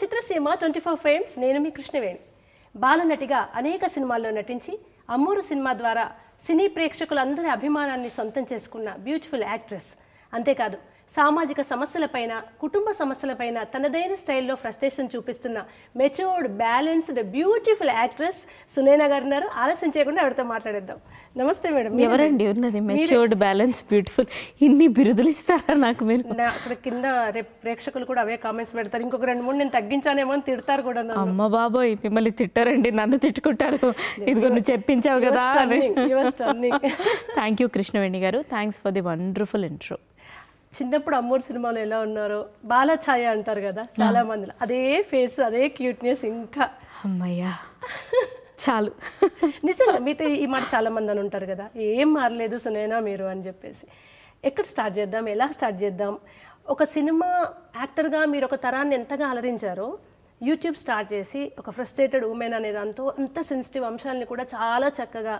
చిత్రసీమ twenty four frames నేను మీ కృష్ణవేణి బాలనటిగా అనేక సినిమాల్లో నటించి అమ్మూరు సినిమా ద్వారా సినీ ప్రేక్షకులందరి అభిమానాన్ని సొంతం చేసుకున్న బ్యూటిఫుల్ యాక్ట్రెస్ అంతేకాదు సామాజిక సమస్యలపైన కుటుంబ సమస్యలపైన తనదైన స్టైల్లో ఫ్రస్ట్రేషన్ చూపిస్తున్న matured balanced beautiful actress Sunaina garu ఉన్నారు ఆలస్యం చేయకుండా ఆవిడతో మాట్లాడేద్దాం నమస్తే మేడం ఎవరండి ఉన్నది మెచ్యూర్డ్ బ్యాలెన్స్ బ్యూటిఫుల్ ఇన్ని బిరుదులు ఇస్తారా నాకు మీరు అక్కడ కింద ప్రేక్షకులు కూడా అవే కామెంట్స్ పెడతారు ఇంకొక రెండు మూడు నేను తగ్గించానేమో అని తిడతారు కూడా అమ్మ బాబోయ్ మిమ్మల్ని తిట్టారండి నన్ను తిట్టుకుంటారు ఇదిగో నువ్వు చెప్పించావు కదా thank you Krishnaveni garu thanks for the wonderful intro చిన్నప్పుడు అమ్మూరు సినిమాలో ఎలా ఉన్నారో బాలఛాయ అంటారు కదా చాలా మంది అదే ఫేస్ అదే క్యూట్నెస్ ఇంకా అమ్మయ్యా చాలు నిజంగా మీతో ఈ మాట చాలా మంది అని ఉంటారు కదా ఏం మారలేదు సునైనా మీరు అని చెప్పేసి ఎక్కడ స్టార్ట్ చేద్దాం ఎలా స్టార్ట్ చేద్దాం ఒక సినిమా యాక్టర్గా మీరు ఒక తరాన్ని ఎంతగా అలరించారో యూట్యూబ్ స్టార్ట్ చేసి ఒక ఫ్రస్ట్రేటెడ్ ఉమెన్ అనే దాంతో అంత సెన్సిటివ్ అంశాలని కూడా చాలా చక్కగా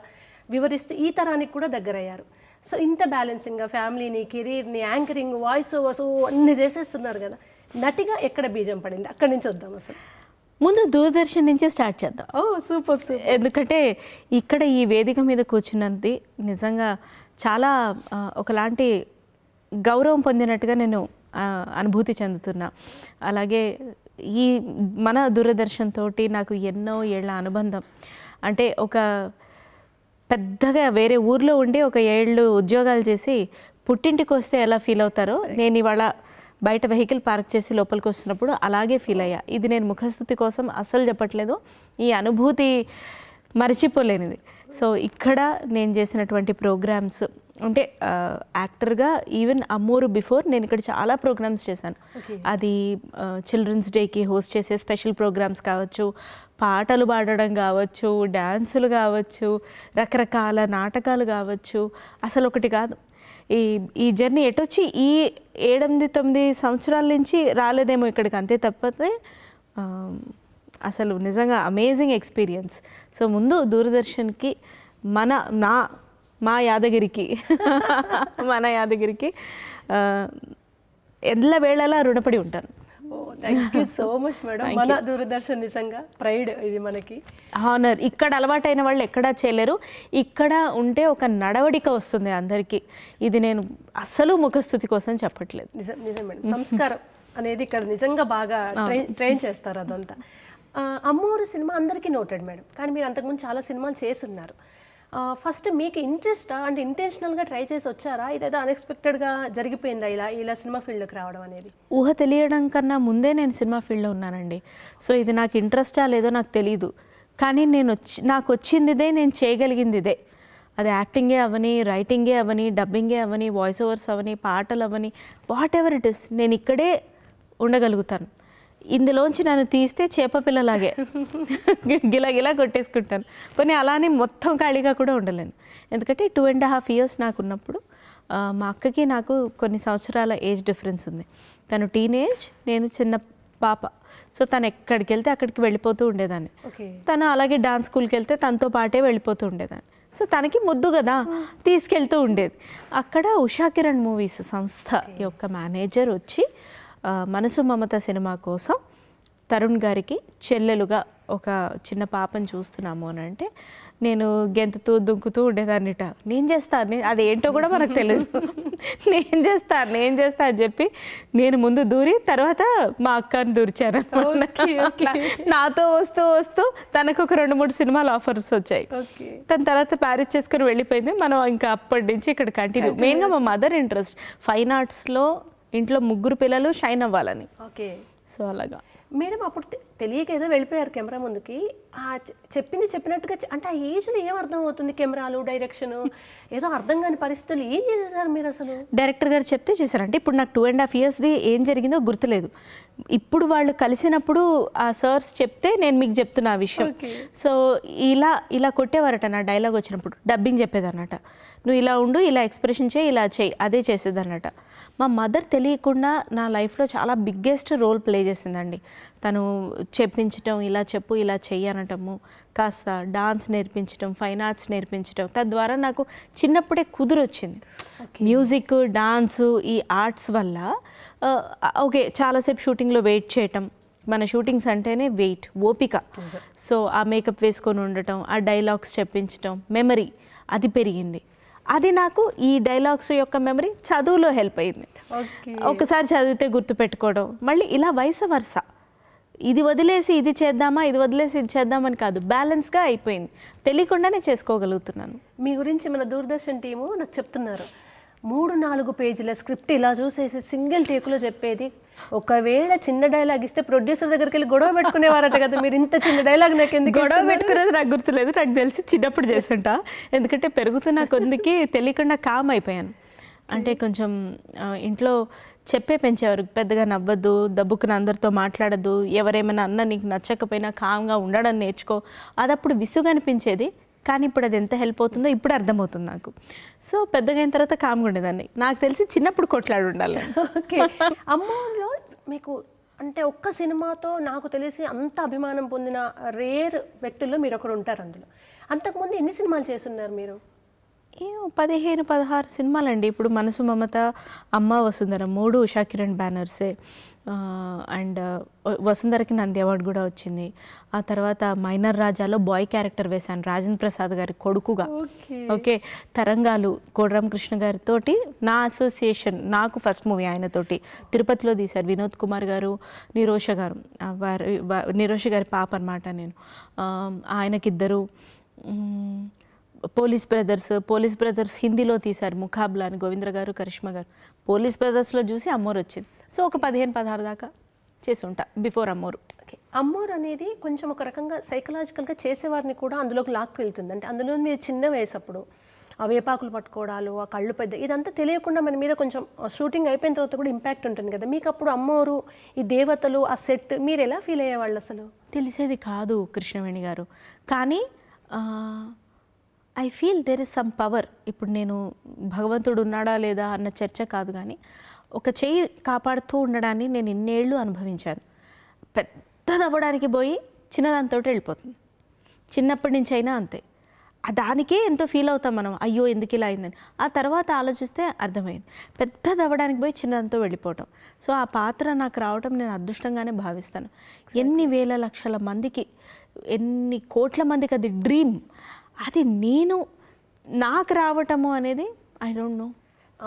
వివరిస్తూ ఈ తరానికి కూడా దగ్గరయ్యారు సో ఇంత బ్యాలెన్సింగ్గా ఫ్యామిలీని కెరీర్ని యాంకరింగ్ వాయిస్ ఓవర్స్ అన్ని చేసేస్తున్నారు కదా నటిగా ఎక్కడ బీజం పడింది అక్కడి నుంచి వద్దాం అసలు ముందు దూరదర్శన్ నుంచే స్టార్ట్ చేద్దాం ఓ సూపర్ సూపర్ ఎందుకంటే ఇక్కడ ఈ వేదిక మీద కూర్చున్నది నిజంగా చాలా ఒకలాంటి గౌరవం పొందినట్టుగా నేను అనుభూతి చెందుతున్నా అలాగే ఈ మన దూరదర్శన్ తోటి నాకు ఎన్నో ఏళ్ల అనుబంధం అంటే ఒక పెద్దగా వేరే ఊర్లో ఉండి ఒక ఏళ్ళు ఉద్యోగాలు చేసి పుట్టింటికి వస్తే ఎలా ఫీల్ అవుతారో నేను ఇవాళ బయట వెహికల్ పార్క్ చేసి లోపలికి వస్తున్నప్పుడు అలాగే ఫీల్ అయ్యా ఇది నేను ముఖస్థుతి కోసం అస్సలు చెప్పట్లేదు ఈ అనుభూతి మర్చిపోలేనిది సో ఇక్కడ నేను చేసినటువంటి ప్రోగ్రామ్స్ అంటే యాక్టర్గా ఈవెన్ అమ్మూరు బిఫోర్ నేను ఇక్కడ చాలా ప్రోగ్రామ్స్ చేశాను అది చిల్డ్రన్స్ డేకి హోస్ట్ చేసే స్పెషల్ ప్రోగ్రామ్స్ కావచ్చు పాటలు పాడడం కావచ్చు డ్యాన్సులు కావచ్చు రకరకాల నాటకాలు కావచ్చు అసలు ఒకటి కాదు ఈ ఈ జర్నీ ఎటొచ్చి ఈ ఏడెనిమిది తొమ్మిది సంవత్సరాల నుంచి రాలేదేమో ఇక్కడికి అంతే తప్పతే అసలు నిజంగా అమేజింగ్ ఎక్స్పీరియన్స్ సో ముందు దూరదర్శన్కి మన నా మా యాదగిరికి మన యాదగిరికి ఎల్ల వేళలా రుణపడి ఉంటాను సో మచ్ మేడం మన దూరదర్శన్ నిజంగా ప్రైడ్ ఇది మనకి హానర్ ఇక్కడ అలవాటైన వాళ్ళు ఎక్కడా చేయలేరు ఇక్కడ ఉంటే ఒక నడవడిక వస్తుంది అందరికీ ఇది నేను అస్సలు ముఖస్థుతి కోసం చెప్పట్లేదు నిజం నిజం మేడం సంస్కారం అనేది ఇక్కడ నిజంగా బాగా ట్రైన్ ట్రైన్ చేస్తారు అదంతా అమ్మోరు సినిమా అందరికీ నోటెడ్ మేడం కానీ మీరు అంతకుముందు చాలా సినిమాలు చేస్తున్నారు ఫస్ట్ మీకు ఇంట్రెస్టా అంటే ఇంటెన్షనల్గా ట్రై చేసి వచ్చారా ఇదేదో అన్ఎక్స్పెక్టెడ్గా జరిగిపోయిందా ఇలా ఇలా సినిమా ఫీల్డ్లోకి రావడం అనేది ఊహ తెలియడం కన్నా ముందే నేను సినిమా ఫీల్డ్లో ఉన్నానండి సో ఇది నాకు ఇంట్రెస్టా లేదో నాకు తెలియదు కానీ నేను వచ్చి నాకు వచ్చిందిదే నేను చేయగలిగింది ఇదే అది యాక్టింగే అవని రైటింగే అవని డబ్బింగే అవని వాయిస్ ఓవర్స్ అవని పాటలు అవని వాట్ ఎవర్ ఇట్ ఇస్ నేను ఇక్కడే ఉండగలుగుతాను ఇందులోంచి నన్ను తీస్తే చేపపిల్లలాగే గిలా గిలా కొట్టేసుకుంటాను పోనీ అలానే మొత్తం ఖాళీగా కూడా ఉండలేను ఎందుకంటే టూ అండ్ హాఫ్ ఇయర్స్ నాకు ఉన్నప్పుడు మా అక్కకి నాకు కొన్ని సంవత్సరాల ఏజ్ డిఫరెన్స్ ఉంది తను టీనేజ్ నేను చిన్న పాప సో తను ఎక్కడికి వెళ్తే అక్కడికి వెళ్ళిపోతూ ఉండేదాన్ని తను అలాగే డాన్స్ స్కూల్కి వెళ్తే తనతో పాటే వెళ్ళిపోతూ ఉండేదాన్ని సో తనకి ముద్దు కదా తీసుకెళ్తూ ఉండేది అక్కడ ఉషా కిరణ్ మూవీస్ సంస్థ యొక్క మేనేజర్ వచ్చి మనసు మమత సినిమా కోసం తరుణ్ గారికి చెల్లెలుగా ఒక చిన్న పాపను చూస్తున్నాము అని అంటే నేను గెంతుతూ దుంకుతూ ఉండేదాన్నిట నేను చేస్తాను ఏంటో కూడా మనకు తెలియదు నేను చేస్తాను నేను చేస్తా అని చెప్పి నేను ముందు దూరి తర్వాత మా అక్కను దూర్చాను నాతో వస్తూ వస్తూ తనకు ఒక రెండు మూడు సినిమాలు ఆఫర్స్ వచ్చాయి తన తర్వాత ప్యారేజ్ చేసుకుని వెళ్ళిపోయింది మనం ఇంకా అప్పటి నుంచి ఇక్కడ కంటిన్యూ మెయిన్గా మా మదర్ ఇంట్రెస్ట్ ఫైన్ ఆర్ట్స్లో ఇంట్లో ముగ్గురు పిల్లలు షైన్ అవ్వాలని ఓకే సో అలాగా మేడం అప్పుడు తెలియక ఏదో వెళ్ళిపోయారు కెమెరా ముందుకి ఆ చెప్పింది చెప్పినట్టుగా అంటే ఆ ఏజ్లో ఏం అర్థం అవుతుంది కెమెరాలు డైరెక్షన్ ఏదో అర్థం కాని పరిస్థితులు ఏం చేసేసారు మీరు అసలు డైరెక్టర్ గారు చెప్తే చేశారు అంటే ఇప్పుడు నాకు టూ అండ్ హాఫ్ ఇయర్స్ది ఏం జరిగిందో గుర్తులేదు ఇప్పుడు వాళ్ళు కలిసినప్పుడు ఆ సార్స్ చెప్తే నేను మీకు చెప్తున్నా ఆ విషయం సో ఇలా ఇలా కొట్టేవారట నా డైలాగ్ వచ్చినప్పుడు డబ్బింగ్ చెప్పేదన్నట నువ్వు ఇలా ఉండు ఇలా ఎక్స్ప్రెషన్ చేయి ఇలా చేయి అదే చేసేది అన్నట మా మదర్ తెలియకుండా నా లైఫ్లో చాలా బిగ్గెస్ట్ రోల్ ప్లే చేసిందండి తను చెప్పించటం ఇలా చెప్పు ఇలా చెయ్యి అనటము కాస్త డాన్స్ నేర్పించటం ఫైన్ ఆర్ట్స్ నేర్పించటం తద్వారా నాకు చిన్నప్పుడే కుదురొచ్చింది మ్యూజిక్ డాన్సు ఈ ఆర్ట్స్ వల్ల ఓకే చాలాసేపు షూటింగ్లో వెయిట్ చేయటం మన షూటింగ్స్ అంటేనే వెయిట్ ఓపిక సో ఆ మేకప్ వేసుకొని ఉండటం ఆ డైలాగ్స్ చెప్పించటం మెమరీ అది పెరిగింది అది నాకు ఈ డైలాగ్స్ యొక్క మెమరీ చదువులో హెల్ప్ అయింది ఒకసారి చదివితే గుర్తుపెట్టుకోవడం మళ్ళీ ఇలా వయస వరుస ఇది వదిలేసి ఇది చేద్దామా ఇది వదిలేసి ఇది చేద్దామని కాదు బ్యాలెన్స్గా అయిపోయింది తెలియకుండానే చేసుకోగలుగుతున్నాను మీ గురించి మన దూరదర్శన్ టీము నాకు చెప్తున్నారు మూడు నాలుగు పేజీల స్క్రిప్ట్ ఇలా చూసేసి సింగిల్ టేకులో చెప్పేది ఒకవేళ చిన్న డైలాగ్ ఇస్తే ప్రొడ్యూసర్ దగ్గరికి వెళ్ళి గొడవ పెట్టుకునేవారట కదా మీరు ఇంత చిన్న డైలాగ్ నాకు ఎందుకు గొడవ పెట్టుకునేది నాకు గుర్తులేదు నాకు తెలిసి చిన్నప్పుడు చేసంట ఎందుకంటే పెరుగుతున్న కొద్దికి తెలియకుండా కామ్ అయిపోయాను అంటే కొంచెం ఇంట్లో చెప్పే పెంచేవారు పెద్దగా నవ్వద్దు దబ్బుకుని అందరితో మాట్లాడద్దు ఎవరేమైనా అన్న నీకు నచ్చకపోయినా కామ్గా ఉండడం నేర్చుకో అదప్పుడు విసుగు అనిపించేది కానీ ఇప్పుడు అది ఎంత హెల్ప్ అవుతుందో ఇప్పుడు అర్థమవుతుంది నాకు సో పెద్దగా అయిన తర్వాత కామ్గా ఉండేదాన్ని నాకు తెలిసి చిన్నప్పుడు కొట్లాడు ఉండాలి ఓకే అమ్మలో మీకు అంటే ఒక్క సినిమాతో నాకు తెలిసి అంత అభిమానం పొందిన రేర్ వ్యక్తుల్లో మీరు ఒకరు ఉంటారు అందులో అంతకుముందు ఎన్ని సినిమాలు చేస్తున్నారు మీరు పదిహేను పదహారు సినిమాలండి ఇప్పుడు మనసు మమత అమ్మ వసుందరం మూడు ఉషా కిరణ్ బ్యానర్సే అండ్ వసుంధరకి నంది అవార్డు కూడా వచ్చింది ఆ తర్వాత మైనర్ రాజాలో బాయ్ క్యారెక్టర్ వేశాను రాజేంద్ర ప్రసాద్ గారి కొడుకుగా ఓకే తరంగాలు కోడరామకృష్ణ గారితో నా అసోసియేషన్ నాకు ఫస్ట్ మూవీ ఆయనతోటి తిరుపతిలో తీశారు వినోద్ కుమార్ గారు నిరోష గారు వారి నిరోష గారి పాప అనమాట నేను ఆయనకిద్దరు పోలీస్ బ్రదర్స్ పోలీస్ బ్రదర్స్ హిందీలో తీశారు ముఖాబ్లా అని గోవింద్ర గారు కరిష్మా గారు పోలీస్ బ్రదర్స్లో చూసి అమ్మోర్ వచ్చింది సో ఒక పదిహేను పదహారు దాకా చేసి ఉంటా బిఫోర్ అమ్మోరు ఓకే అమ్మోర్ అనేది కొంచెం ఒక రకంగా సైకలాజికల్గా చేసేవారిని కూడా అందులోకి లాక్కి వెళ్తుంది అంటే అందులో మీరు చిన్న వయసప్పుడు ఆ వేపాకులు పట్టుకోవడాలు ఆ కళ్ళు పెద్ద ఇదంతా తెలియకుండా మన మీద కొంచెం షూటింగ్ అయిపోయిన తర్వాత కూడా ఇంపాక్ట్ ఉంటుంది కదా మీకు అప్పుడు అమ్మోరు ఈ దేవతలు ఆ సెట్ మీరు ఎలా ఫీల్ అయ్యేవాళ్ళు అసలు తెలిసేది కాదు కృష్ణవేణి గారు కానీ I feel there is some power ఇప్పుడు నేను భగవంతుడు ఉన్నాడా లేదా అన్న చర్చ కాదు కానీ ఒక చెయ్యి కాపాడుతూ ఉండడాన్ని నేను ఇన్నేళ్ళు అనుభవించాను పెద్దది అవ్వడానికి పోయి చిన్నదానితో వెళ్ళిపోతుంది చిన్నప్పటి నుంచి అయినా అంతే దానికే ఎంతో ఫీల్ అవుతాం మనం అయ్యో ఎందుకు ఇలా అయిందని ఆ తర్వాత ఆలోచిస్తే అర్థమైంది పెద్దది అవ్వడానికి పోయి చిన్నదంతో వెళ్ళిపోవటం సో ఆ పాత్ర నాకు రావటం నేను అదృష్టంగానే భావిస్తాను ఎన్ని వేల లక్షల మందికి ఎన్ని కోట్ల మందికి అది డ్రీమ్ అది నేను నాకు రావటము అనేది ఐ డోంట్ నో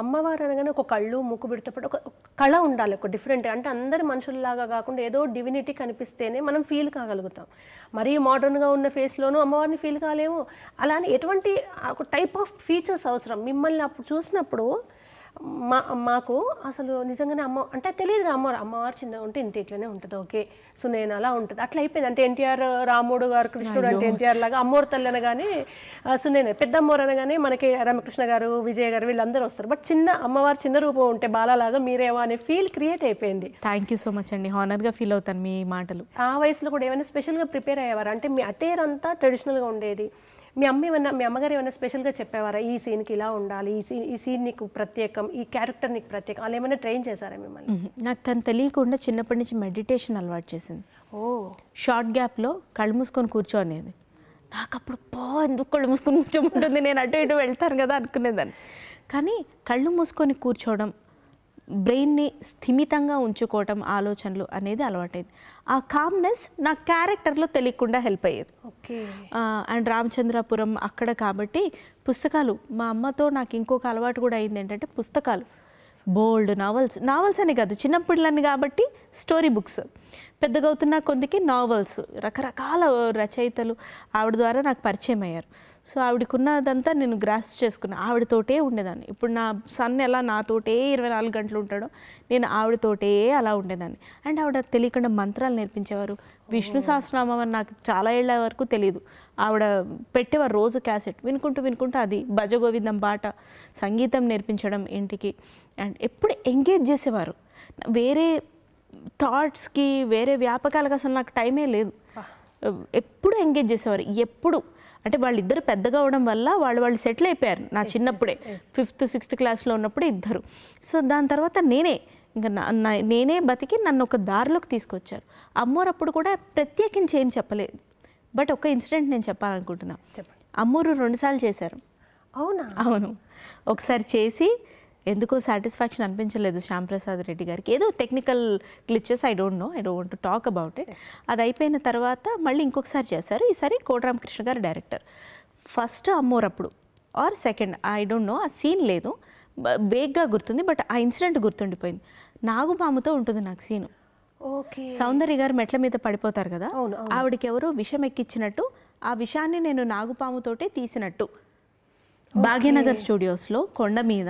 అమ్మవారు అనగానే ఒక కళ్ళు ముక్కు పెడితేప్పుడు ఒక కళ ఉండాలి ఒక డిఫరెంట్ అంటే అందరి మనుషుల్లాగా కాకుండా ఏదో డివినిటీ కనిపిస్తేనే మనం ఫీల్ కాగలుగుతాం మరీ మోడర్న్గా ఉన్న ఫేస్లోనూ అమ్మవారిని ఫీల్ కాలేము అలానే ఎటువంటి ఒక టైప్ ఆఫ్ ఫీచర్స్ అవసరం మిమ్మల్ని అప్పుడు చూసినప్పుడు మా మాకు అసలు నిజంగానే అమ్మ అంటే తెలియదు అమ్మ అమ్మవారు చిన్న ఉంటే ఇంటి ఇట్లనే ఉంటుంది ఓకే సో నేను అలా ఉంటుంది అట్లా అయిపోయింది అంటే ఎన్టీఆర్ రాముడు గారు కృష్ణుడు అంటే ఎన్టీఆర్ లాగా అమ్మవారు తల్లి అనగానే సో నేను పెద్ద అమ్మవారు అనగానే మనకి రామకృష్ణ గారు విజయ్ గారు వీళ్ళందరూ వస్తారు బట్ చిన్న అమ్మవారు చిన్న రూపం ఉంటే బాలలాగా మీరేమో అనే ఫీల్ క్రియేట్ అయిపోయింది థ్యాంక్ యూ సో మచ్ అండి హానర్గా ఫీల్ అవుతాను మీ మాటలు ఆ వయసులో కూడా ఏమైనా స్పెషల్గా ప్రిపేర్ అయ్యేవారు అంటే మీ అటేర్ అంతా ట్రెడిషనల్గా ఉండేది మీ అమ్మ ఏమన్నా మీ అమ్మగారు ఏమైనా స్పెషల్గా చెప్పేవారా ఈ సీన్కి ఇలా ఉండాలి ఈ సీన్ ఈ సీన్ నీకు ప్రత్యేకం ఈ క్యారెక్టర్ నీకు ప్రత్యేకం అలా ఏమైనా ట్రైన్ చేశారా మిమ్మల్ని నాకు తను తెలియకుండా చిన్నప్పటి నుంచి మెడిటేషన్ అలవాటు చేసింది ఓ షార్ట్ గ్యాప్లో కళ్ళు మూసుకొని కూర్చోనేది నాకు అప్పుడు పో ఎందుకు కళ్ళు మూసుకొని కూర్చోమంటుంది నేను అటు ఇటు వెళ్తాను కదా అనుకునేదాన్ని కానీ కళ్ళు మూసుకొని కూర్చోవడం బ్రెయిన్ని స్థిమితంగా ఉంచుకోవటం ఆలోచనలు అనేది అలవాటైంది ఆ కామ్నెస్ నా క్యారెక్టర్లో తెలియకుండా హెల్ప్ అయ్యేది ఓకే అండ్ రామచంద్రపురం అక్కడ కాబట్టి పుస్తకాలు మా అమ్మతో నాకు ఇంకొక అలవాటు కూడా అయింది ఏంటంటే పుస్తకాలు బోల్డ్ నావల్స్ నావల్స్ అని కాదు చిన్న కాబట్టి స్టోరీ బుక్స్ పెద్దగా అవుతున్న కొందికి నావల్స్ రకరకాల రచయితలు ఆవిడ ద్వారా నాకు పరిచయం అయ్యారు సో ఆవిడకున్నదంతా నేను గ్రాస్ప్ చేసుకున్నాను ఆవిడతోటే ఉండేదాన్ని ఇప్పుడు నా సన్ ఎలా నాతోటే ఇరవై నాలుగు గంటలు ఉంటాడో నేను ఆవిడతోటే అలా ఉండేదాన్ని అండ్ ఆవిడ తెలియకుండా మంత్రాలు నేర్పించేవారు విష్ణు సహస్రనామం అని నాకు చాలా ఏళ్ళ వరకు తెలియదు ఆవిడ పెట్టేవారు రోజు క్యాసెట్ వినుకుంటూ వినుకుంటూ అది భజగోవిందం పాట సంగీతం నేర్పించడం ఇంటికి అండ్ ఎప్పుడు ఎంగేజ్ చేసేవారు వేరే థాట్స్కి వేరే వ్యాపకాలకు అసలు నాకు టైమే లేదు ఎప్పుడు ఎంగేజ్ చేసేవారు ఎప్పుడు అంటే వాళ్ళిద్దరు పెద్దగా అవడం వల్ల వాళ్ళు వాళ్ళు సెటిల్ అయిపోయారు నా చిన్నప్పుడే ఫిఫ్త్ సిక్స్త్ క్లాస్లో ఉన్నప్పుడే ఇద్దరు సో దాని తర్వాత నేనే ఇంకా నేనే బతికి నన్ను ఒక దారిలోకి తీసుకొచ్చారు అమ్మోరప్పుడు అప్పుడు కూడా ప్రత్యేకించి ఏం చెప్పలేదు బట్ ఒక ఇన్సిడెంట్ నేను చెప్పాలనుకుంటున్నాను అమ్మోరు రెండుసార్లు చేశారు అవునా అవును ఒకసారి చేసి ఎందుకో సాటిస్ఫాక్షన్ అనిపించలేదు శ్యాంప్రసాద్ రెడ్డి గారికి ఏదో technical clichés I don't know I don't talk about it అది అయిపోయిన తర్వాత మళ్ళీ ఇంకొకసారి చేశారు ఈసారి కోటరామకృష్ణ గారు డైరెక్టర్ ఫస్ట్ అమ్మోరప్పుడు or second I don't know ఆ సీన్ లేదు వేగ్గా గుర్తుంది బట్ ఆ ఇన్సిడెంట్ గుర్తుండిపోయింది నాగుబాముతో ఉంటుంది నాకు సీను సౌందర్య గారు మెట్ల మీద పడిపోతారు కదా ఆవిడకి ఎవరో విషం ఎక్కించినట్టు ఆ విషాన్ని నేను నాగుపాముతోటే తీసినట్టు భాగ్యనగర్ స్టూడియోస్లో కొండ మీద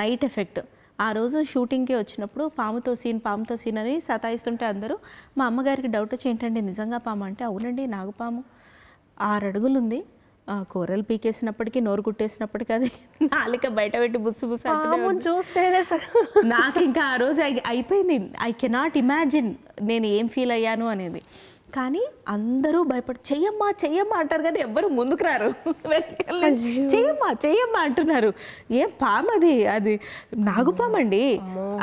నైట్ ఎఫెక్ట్ ఆ రోజు షూటింగ్కి వచ్చినప్పుడు పాముతో సీన్ పాముతో సీన్ అని సతాయిస్తుంటే అందరూ మా అమ్మగారికి డౌట్ వచ్చి ఏంటండి నిజంగా పాము అంటే అవునండి నాగుపాము ఆరు అడుగులు ఉంది కూరలు పీకేసినప్పటికీ నోరు కుట్టేసినప్పటికీ అది నాలిక బయట పెట్టి బుస్సు బుస్సు చూస్తేనే నాకు ఇంకా ఆ రోజు అయిపోయింది ఐ కెనాట్ ఇమాజిన్ నేను ఏం ఫీల్ అయ్యాను అనేది కానీ అందరూ భయపడు చెయ్యమ్మా చెయ్యమ్మా అంటారు కానీ ఎవ్వరు ముందుకు రారు చెయ్యమ్మా చెయ్యమ్మా అంటున్నారు ఏం పాము అది అది నాగుపామండి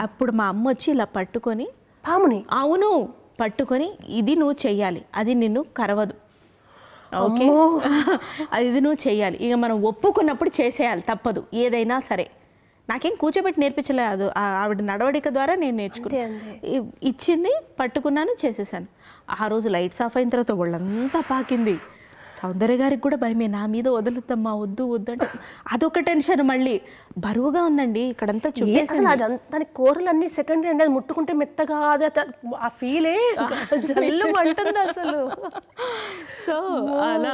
అప్పుడు మా అమ్మ వచ్చి ఇలా పట్టుకొని పాముని అవును పట్టుకొని ఇది నువ్వు చెయ్యాలి అది నిన్ను కరవదు ఓకే ఇది నువ్వు చేయాలి ఇక మనం ఒప్పుకున్నప్పుడు చేసేయాలి తప్పదు ఏదైనా సరే నాకేం కూర్చోబెట్టి నేర్పించలేదు ఆవిడ నడవడిక ద్వారా నేను నేర్చుకున్నాను ఇచ్చింది పట్టుకున్నాను చేసేసాను ఆ రోజు లైట్స్ ఆఫ్ అయిన తర్వాత వాళ్ళంతా పాకింది సౌందర్య గారికి కూడా భయమే నా మీద వదులుతమ్మా వద్దు వద్దు అంటే అదొక టెన్షన్ మళ్ళీ బరువుగా ఉందండి ఇక్కడంతా చూసేసి దాని కూరలన్నీ సెకండ్ హ్యాండ్ అది ముట్టుకుంటే మెత్తగా ఆ ఫీలే జల్లు అంటుంది అసలు సో అలా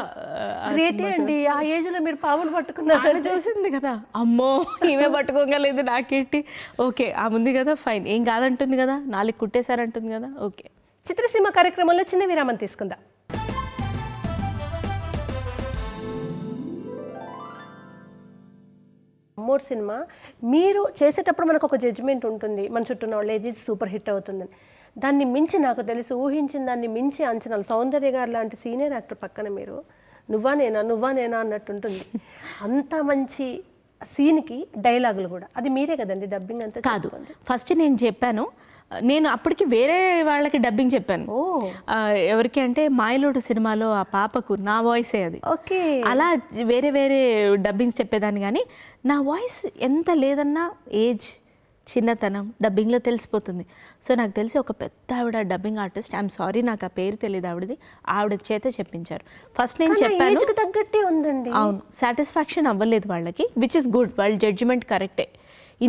గ్రేటే అండి ఆ ఏజ్లో మీరు పాములు పట్టుకున్నారు చూసింది కదా అమ్మో ఈమె పట్టుకోగలేదు నాకేంటి ఓకే ఆ ముందు కదా ఫైన్ ఏం కాదంటుంది కదా నాలుగు కుట్టేశారంటుంది కదా ఓకే చిత్రసీమ కార్యక్రమంలో చిన్న విరామం తీసుకుందాం అమ్మోర్ సినిమా మీరు చేసేటప్పుడు మనకు ఒక జడ్జిమెంట్ ఉంటుంది మన చుట్టూ నాలెడ్జ్ సూపర్ హిట్ అవుతుందని దాన్ని మించి నాకు తెలిసి ఊహించిన దాన్ని మించి అంచనాలు సౌందర్య గారు లాంటి సీనియర్ యాక్టర్ పక్కన మీరు నువ్వా నేనా నువ్వా నేనా అన్నట్టు ఉంటుంది అంత మంచి సీన్కి డైలాగులు కూడా అది మీరే కదండి డబ్బింగ్ అంతా కాదు ఫస్ట్ నేను చెప్పాను నేను అప్పటికి వేరే వాళ్ళకి డబ్బింగ్ చెప్పాను ఎవరికి అంటే మాయలోటు సినిమాలో ఆ పాపకు నా వాయిసే అది ఓకే అలా వేరే వేరే డబ్బింగ్స్ చెప్పేదాన్ని కానీ నా వాయిస్ ఎంత లేదన్నా ఏజ్ చిన్నతనం డబ్బింగ్లో తెలిసిపోతుంది సో నాకు తెలిసి ఒక పెద్ద ఆవిడ డబ్బింగ్ ఆర్టిస్ట్ ఐఎమ్ సారీ నాకు ఆ పేరు తెలియదు ఆవిడది ఆవిడ చేత చెప్పించారు ఫస్ట్ నేను చెప్పాను తగ్గట్టే ఉందండి అవును సాటిస్ఫాక్షన్ అవ్వలేదు వాళ్ళకి విచ్ ఇస్ గుడ్ వాళ్ళ జడ్జిమెంట్ కరెక్టే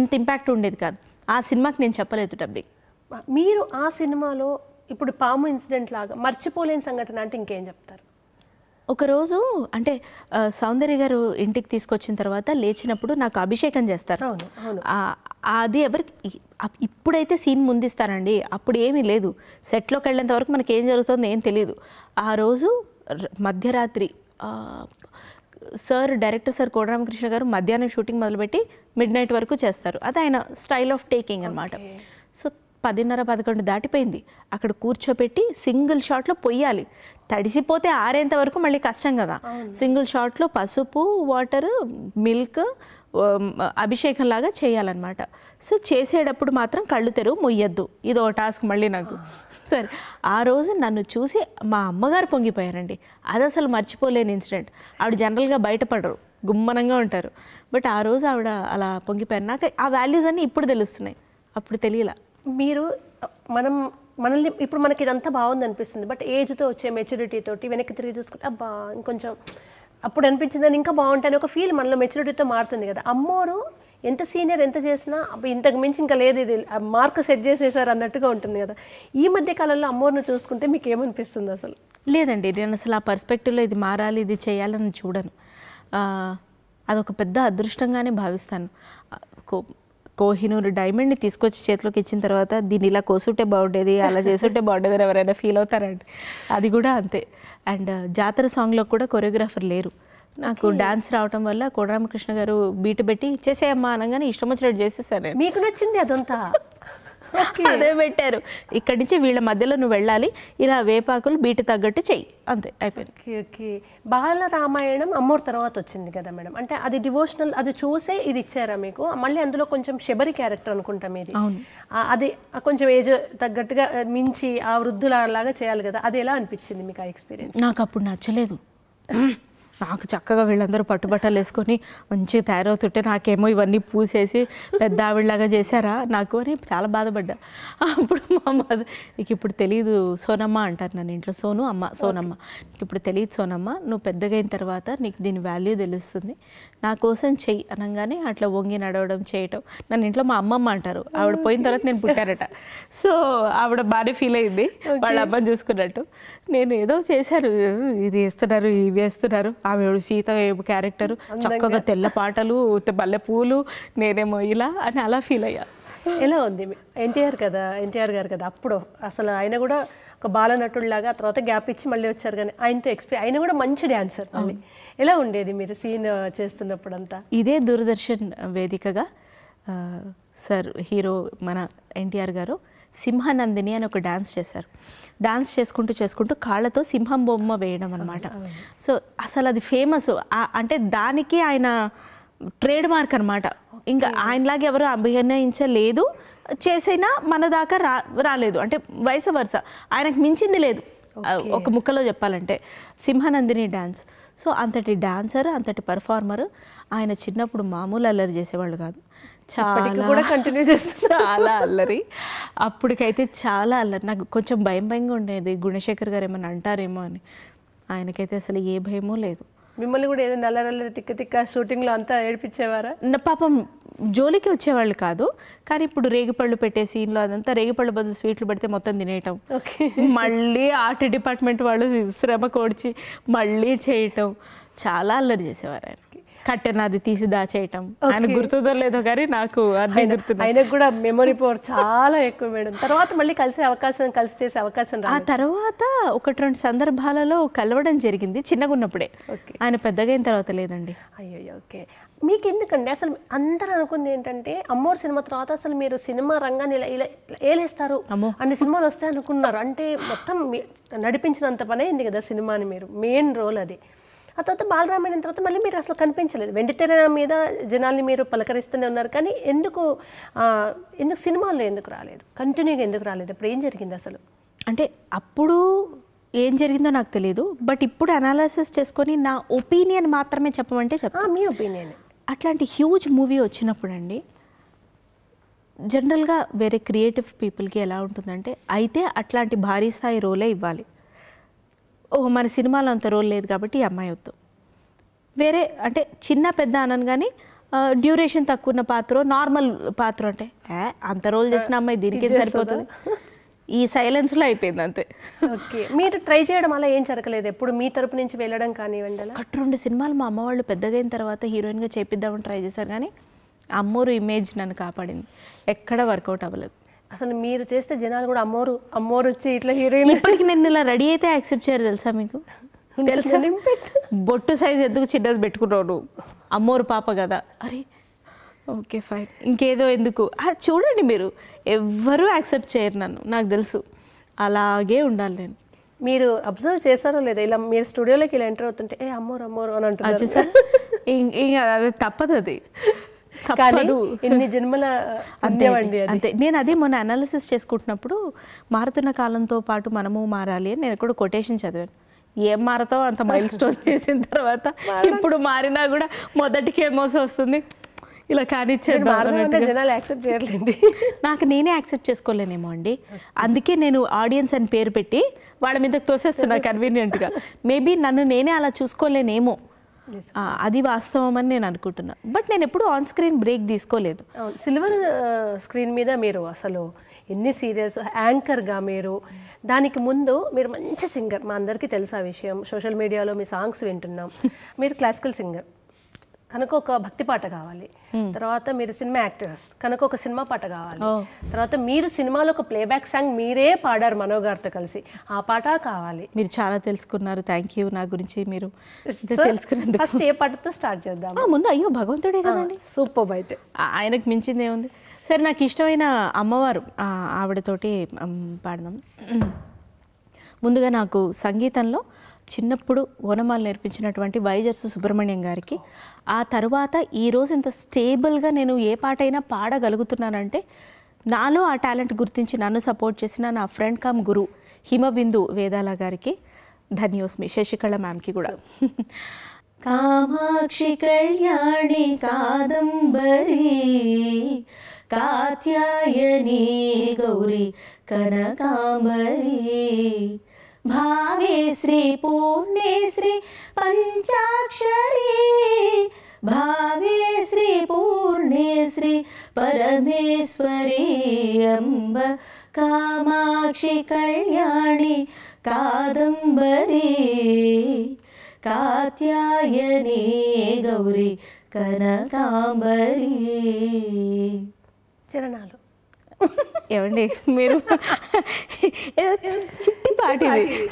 ఇంత ఇంపాక్ట్ ఉండేది కాదు ఆ సినిమాకి నేను చెప్పలేదు డబ్బింగ్ మీరు ఆ సినిమాలో ఇప్పుడు పాము ఇన్సిడెంట్ లాగా మర్చిపోలేని సంఘటన అంటే ఇంకేం చెప్తారు ఒకరోజు అంటే సౌందర్య గారు ఇంటికి తీసుకొచ్చిన తర్వాత లేచినప్పుడు నాకు అభిషేకం చేస్తారు అది ఎవరికి ఇప్పుడైతే సీన్ ముందిస్తారండి అప్పుడు ఏమీ లేదు సెట్లోకి వెళ్ళేంత వరకు మనకి ఏం జరుగుతుందో ఏం తెలియదు ఆ రోజు మధ్యరాత్రి సార్ డైరెక్టర్ సార్ కోడరామకృష్ణ గారు మధ్యాహ్నం షూటింగ్ మొదలుపెట్టి మిడ్ నైట్ వరకు చేస్తారు అది ఆయన స్టైల్ ఆఫ్ టేకింగ్ అనమాట సో పదిన్నర పదకొండు దాటిపోయింది అక్కడ కూర్చోబెట్టి సింగిల్ షాట్లో పొయ్యాలి తడిసిపోతే ఆరేంత వరకు మళ్ళీ కష్టం కదా సింగిల్ షాట్లో పసుపు వాటర్ మిల్క్ అభిషేకం లాగా చేయాలన్నమాట సో చేసేటప్పుడు మాత్రం కళ్ళు తెరువు మొయ్యద్దు ఇదో టాస్క్ మళ్ళీ నాకు సరే ఆ రోజు నన్ను చూసి మా అమ్మగారు పొంగిపోయారండి అది అసలు మర్చిపోలేని ఇన్సిడెంట్ ఆవిడ జనరల్గా బయటపడరు గుమ్మనంగా ఉంటారు బట్ ఆ రోజు ఆవిడ అలా పొంగిపోయారు నాకు ఆ వాల్యూస్ అన్నీ ఇప్పుడు తెలుస్తున్నాయి అప్పుడు తెలియలా మీరు మనం మనల్ని ఇప్పుడు మనకి ఇదంతా బాగుంది అనిపిస్తుంది బట్ ఏజ్తో వచ్చే మెచ్యూరిటీ తోటి వెనక్కి తిరిగి చూసుకుంటే అబ్బా ఇంకొంచెం అప్పుడు అనిపించింది అని ఇంకా బాగుంటాయని ఒక ఫీల్ మనలో మెచ్యూరిటీతో మారుతుంది కదా అమ్మోరు ఎంత సీనియర్ ఎంత చేసినా ఇంతకు మించి ఇంకా లేదు ఇది మార్క్ సెట్ చేసేసారు అన్నట్టుగా ఉంటుంది కదా ఈ మధ్య కాలంలో అమ్మోరును చూసుకుంటే మీకు ఏమనిపిస్తుంది అసలు లేదండి నేను అసలు ఆ పర్స్పెక్టివ్లో ఇది మారాలి ఇది చేయాలని చూడను అదొక పెద్ద అదృష్టంగానే భావిస్తాను కోహినూరు డైమండ్ని తీసుకొచ్చి చేతిలోకి ఇచ్చిన తర్వాత దీన్ని ఇలా కోసుంటే బాగుండేది అలా చేసుంటే బాగుండేది అని ఎవరైనా ఫీల్ అవుతారండి అది కూడా అంతే అండ్ uh, జాతర సాంగ్లో కూడా కొరియోగ్రాఫర్ లేరు నాకు డాన్స్ రావటం వల్ల కోడరామకృష్ణ గారు బీట్ పెట్టి చేసేయమ్మా అనగానే ఇష్టం వచ్చినట్టు చేసేసాను మీకు నచ్చింది అదంతా అదే పెట్టారు ఇక్కడి నుంచి వీళ్ళ మధ్యలో నువ్వు వెళ్ళాలి ఇలా వేపాకులు బీటు తగ్గట్టు చెయ్యి అంతే అయిపోయింది బాల రామాయణం అమ్మోరు తర్వాత వచ్చింది కదా మేడం అంటే అది డివోషనల్ అది చూసే ఇది ఇచ్చారా మీకు మళ్ళీ అందులో కొంచెం శబరి క్యారెక్టర్ అనుకుంటా ఇది అది కొంచెం ఏజ్ తగ్గట్టుగా మించి ఆ వృద్ధులలాగా చేయాలి కదా అది ఎలా అనిపించింది మీకు ఆ ఎక్స్పీరియన్స్ నాకు అప్పుడు నచ్చలేదు నాకు చక్కగా వీళ్ళందరూ పట్టుబట్టలు వేసుకొని మంచిగా తయారవుతుంటే నాకేమో ఇవన్నీ పూసేసి పెద్ద ఆవిడలాగా చేశారా నాకు అని చాలా బాధపడ్డా అప్పుడు మా మదర్ నీకు ఇప్పుడు తెలియదు సోనమ్మ అంటారు నన్ను ఇంట్లో సోను అమ్మ సోనమ్మ నీకు ఇప్పుడు తెలియదు సోనమ్మ నువ్వు పెద్దగా అయిన తర్వాత నీకు దీని వాల్యూ తెలుస్తుంది నా కోసం చెయ్యి అనగానే అట్లా వంగి నడవడం చేయటం నన్ను ఇంట్లో మా అమ్మమ్మ అంటారు ఆవిడ పోయిన తర్వాత నేను పుట్టారట సో ఆవిడ బాగానే ఫీల్ అయింది వాళ్ళ అమ్మని చూసుకున్నట్టు నేను ఏదో చేశారు ఇది వేస్తున్నారు ఇవి వేస్తున్నారు ఆమెడు సీత క్యారెక్టర్ చక్కగా తెల్ల పాటలు బల్లె పూలు నేనేమో ఇలా అని అలా ఫీల్ అయ్యా ఎలా ఉంది ఎన్టీఆర్ కదా ఎన్టీఆర్ గారు కదా అప్పుడు అసలు ఆయన కూడా ఒక లాగా తర్వాత గ్యాప్ ఇచ్చి మళ్ళీ వచ్చారు కానీ ఆయనతో ఎక్స్పీరియన్ ఆయన కూడా మంచి డ్యాన్సర్ మళ్ళీ ఎలా ఉండేది మీరు సీన్ చేస్తున్నప్పుడు అంతా ఇదే దూరదర్శన్ వేదికగా సార్ హీరో మన ఎన్టీఆర్ గారు సింహనందిని అని ఒక డ్యాన్స్ చేశారు డ్యాన్స్ చేసుకుంటూ చేసుకుంటూ కాళ్ళతో సింహం బొమ్మ వేయడం అనమాట సో అసలు అది ఫేమస్ అంటే దానికి ఆయన ట్రేడ్ మార్క్ అనమాట ఇంకా ఆయనలాగా ఎవరు అభినయించలేదు చేసైనా మన దాకా రా రాలేదు అంటే వయసు వరుస ఆయనకు మించింది లేదు ఒక ముక్కలో చెప్పాలంటే సింహనందిని డ్యాన్స్ సో అంతటి డాన్సర్ అంతటి పర్ఫార్మర్ ఆయన చిన్నప్పుడు మామూలు అల్లరి చేసేవాళ్ళు కాదు చాలా కూడా కంటిన్యూ చేస్తే చాలా అల్లరి అప్పటికైతే చాలా అల్లరి నాకు కొంచెం భయం భయంగా ఉండేది గుణశేఖర్ గారు ఏమైనా అంటారేమో అని ఆయనకైతే అసలు ఏ భయమో లేదు మిమ్మల్ని కూడా ఏదో నల్ల నల్ల తిక్క తిక్క షూటింగ్లో అంతా ఏడిపించేవారా పాపం జోలికి వచ్చేవాళ్ళు కాదు కానీ ఇప్పుడు రేగిపళ్ళు పెట్టే సీన్లో అదంతా రేగిపళ్ళు బదులు స్వీట్లు పెడితే మొత్తం తినేయటం మళ్ళీ ఆర్ట్ డిపార్ట్మెంట్ వాళ్ళు శ్రమ కోడ్చి మళ్ళీ చేయటం చాలా అల్లరి చేసేవారు ఆయన కట్టెన్ అది తీసి దాచేయటం ఆయన గుర్తుందో లేదో కానీ నాకు అన్నీ గుర్తు ఆయనకు కూడా మెమొరీ పవర్ చాలా ఎక్కువ మేడం తర్వాత మళ్ళీ కలిసే అవకాశం కలిసి చేసే అవకాశం ఆ తర్వాత ఒకటి రెండు సందర్భాలలో కలవడం జరిగింది చిన్నగా ఉన్నప్పుడే ఆయన పెద్దగా అయిన తర్వాత లేదండి అయ్యో ఓకే మీకు ఎందుకండి అసలు అందరూ అనుకుంది ఏంటంటే అమ్మోరు సినిమా తర్వాత అసలు మీరు సినిమా రంగాన్ని ఇలా ఇలా ఏలేస్తారు అన్ని సినిమాలు వస్తాయి అనుకున్నారు అంటే మొత్తం నడిపించినంత పనే అయింది కదా సినిమాని మీరు మెయిన్ రోల్ అది ఆ తర్వాత బాలరామైన తర్వాత మళ్ళీ మీరు అసలు కనిపించలేదు వెండితెర మీద జనాల్ని మీరు పలకరిస్తూనే ఉన్నారు కానీ ఎందుకు ఎందుకు సినిమాల్లో ఎందుకు రాలేదు కంటిన్యూగా ఎందుకు రాలేదు ఇప్పుడు ఏం జరిగింది అసలు అంటే అప్పుడు ఏం జరిగిందో నాకు తెలియదు బట్ ఇప్పుడు అనాలిసిస్ చేసుకొని నా ఒపీనియన్ మాత్రమే చెప్పమంటే చెప్పా మీ ఒపీనియన్ అట్లాంటి హ్యూజ్ మూవీ వచ్చినప్పుడు అండి జనరల్గా వేరే క్రియేటివ్ పీపుల్కి ఎలా ఉంటుందంటే అయితే అట్లాంటి భారీ స్థాయి రోలే ఇవ్వాలి ఓ మన సినిమాలో అంత రోల్ లేదు కాబట్టి ఈ అమ్మాయి వద్దు వేరే అంటే చిన్న పెద్ద అనను కానీ డ్యూరేషన్ తక్కువ ఉన్న పాత్ర నార్మల్ పాత్ర అంటే అంత రోల్ చేసిన అమ్మాయి దీనికి సరిపోతుంది ఈ సైలెన్స్లో అయిపోయింది అంతే ఓకే మీరు ట్రై చేయడం అలా ఏం జరగలేదు ఎప్పుడు మీ తరపు నుంచి వెళ్ళడం కానివ్వండి ఒకటి రెండు సినిమాలు మా అమ్మ వాళ్ళు పెద్దగైన తర్వాత హీరోయిన్గా చేపిద్దామని ట్రై చేశారు కానీ అమ్మూరు ఇమేజ్ నన్ను కాపాడింది ఎక్కడ వర్కౌట్ అవ్వలేదు అసలు మీరు చేస్తే జనాలు కూడా అమ్మోరు అమ్మోరు వచ్చి ఇట్లా హీరోయిన్ ఇప్పటికి నేను ఇలా రెడీ అయితే యాక్సెప్ట్ చేయరు తెలుసా మీకు తెలుసా బొట్టు సైజ్ ఎందుకు చిన్నది పెట్టుకున్నాడు అమ్మోరు పాప కదా అరే ఓకే ఫైన్ ఇంకేదో ఎందుకు చూడండి మీరు ఎవ్వరూ యాక్సెప్ట్ చేయరు నన్ను నాకు తెలుసు అలాగే ఉండాలి నేను మీరు అబ్జర్వ్ చేస్తారో లేదా ఇలా మీరు స్టూడియోలోకి ఇలా ఎంటర్ అవుతుంటే ఏ అమ్మోరు అమ్మోరు అని అంటున్నారు అది తప్పదు అది కానీ ఇన్ని జన్మల అంతేవండి అంతే నేను అదే మొన్న అనాలిసిస్ చేసుకుంటున్నప్పుడు మారుతున్న కాలంతో పాటు మనము మారాలి అని నేను కూడా కొటేషన్ చదివాను ఏం మారతావు అంత మైల్ స్టోన్ చేసిన తర్వాత ఇప్పుడు మారినా కూడా మొదటికి ఏమోసి వస్తుంది ఇలా కానిచ్చేది జనాలు యాక్సెప్ట్ నాకు నేనే యాక్సెప్ట్ చేసుకోలేనేమో అండి అందుకే నేను ఆడియన్స్ అని పేరు పెట్టి వాళ్ళ మీద తోసేస్తున్నా కన్వీనియంట్గా మేబీ నన్ను నేనే అలా చూసుకోలేనేమో అది వాస్తవం అని నేను అనుకుంటున్నా బట్ నేను ఎప్పుడు ఆన్ స్క్రీన్ బ్రేక్ తీసుకోలేదు oh, సిల్వర్ స్క్రీన్ మీద మీరు అసలు ఎన్ని సీరియల్స్ యాంకర్గా మీరు దానికి ముందు మీరు మంచి సింగర్ మా అందరికీ తెలుసు ఆ విషయం సోషల్ మీడియాలో మీ సాంగ్స్ వింటున్నాం మీరు క్లాసికల్ సింగర్ కనుక ఒక భక్తి పాట కావాలి hmm. తర్వాత మీరు సినిమా యాక్టర్స్ కనుక ఒక సినిమా పాట కావాలి oh. తర్వాత మీరు సినిమాలో ఒక ప్లేబ్యాక్ సాంగ్ మీరే పాడారు మనో గారితో కలిసి ఆ పాట కావాలి మీరు చాలా తెలుసుకున్నారు థ్యాంక్ యూ నా గురించి మీరు ఫస్ట్ ఏ పాటతో స్టార్ట్ చేద్దాం ముందు అయ్యో భగవంతుడే కదండి సూపర్ అయితే ఆయనకు మించింది ఏముంది సరే నాకు ఇష్టమైన అమ్మవారు ఆవిడతోటి పాడదాం ముందుగా నాకు సంగీతంలో చిన్నప్పుడు ఓనమాలు నేర్పించినటువంటి వైజర్సు సుబ్రహ్మణ్యం గారికి ఆ తర్వాత ఈరోజు ఇంత స్టేబుల్గా నేను ఏ పాటైనా పాడగలుగుతున్నానంటే నాలో ఆ టాలెంట్ గుర్తించి నన్ను సపోర్ట్ చేసిన నా ఫ్రెండ్ కామ్ గురు హిమబిందు వేదాల గారికి ధన్యోస్మి శశికళ మ్యామ్కి కూడా కామాక్షి కళ్యాణి కాదంబరి కాత్యాయని గౌరీ కనకాంబరీ భావేశ్రీ పూర్ణేశ్రీ పంచాక్షరీ భావేశ్రీ పూర్ణేశ్రీ పరమేశ్వరీ అంబ కామాక్షి కళ్యాణి కాదంబరీ కాత్యాయని గౌరీ కనకాంబరీ చరణాలు ఏమండి మీరు చిట్టి పాట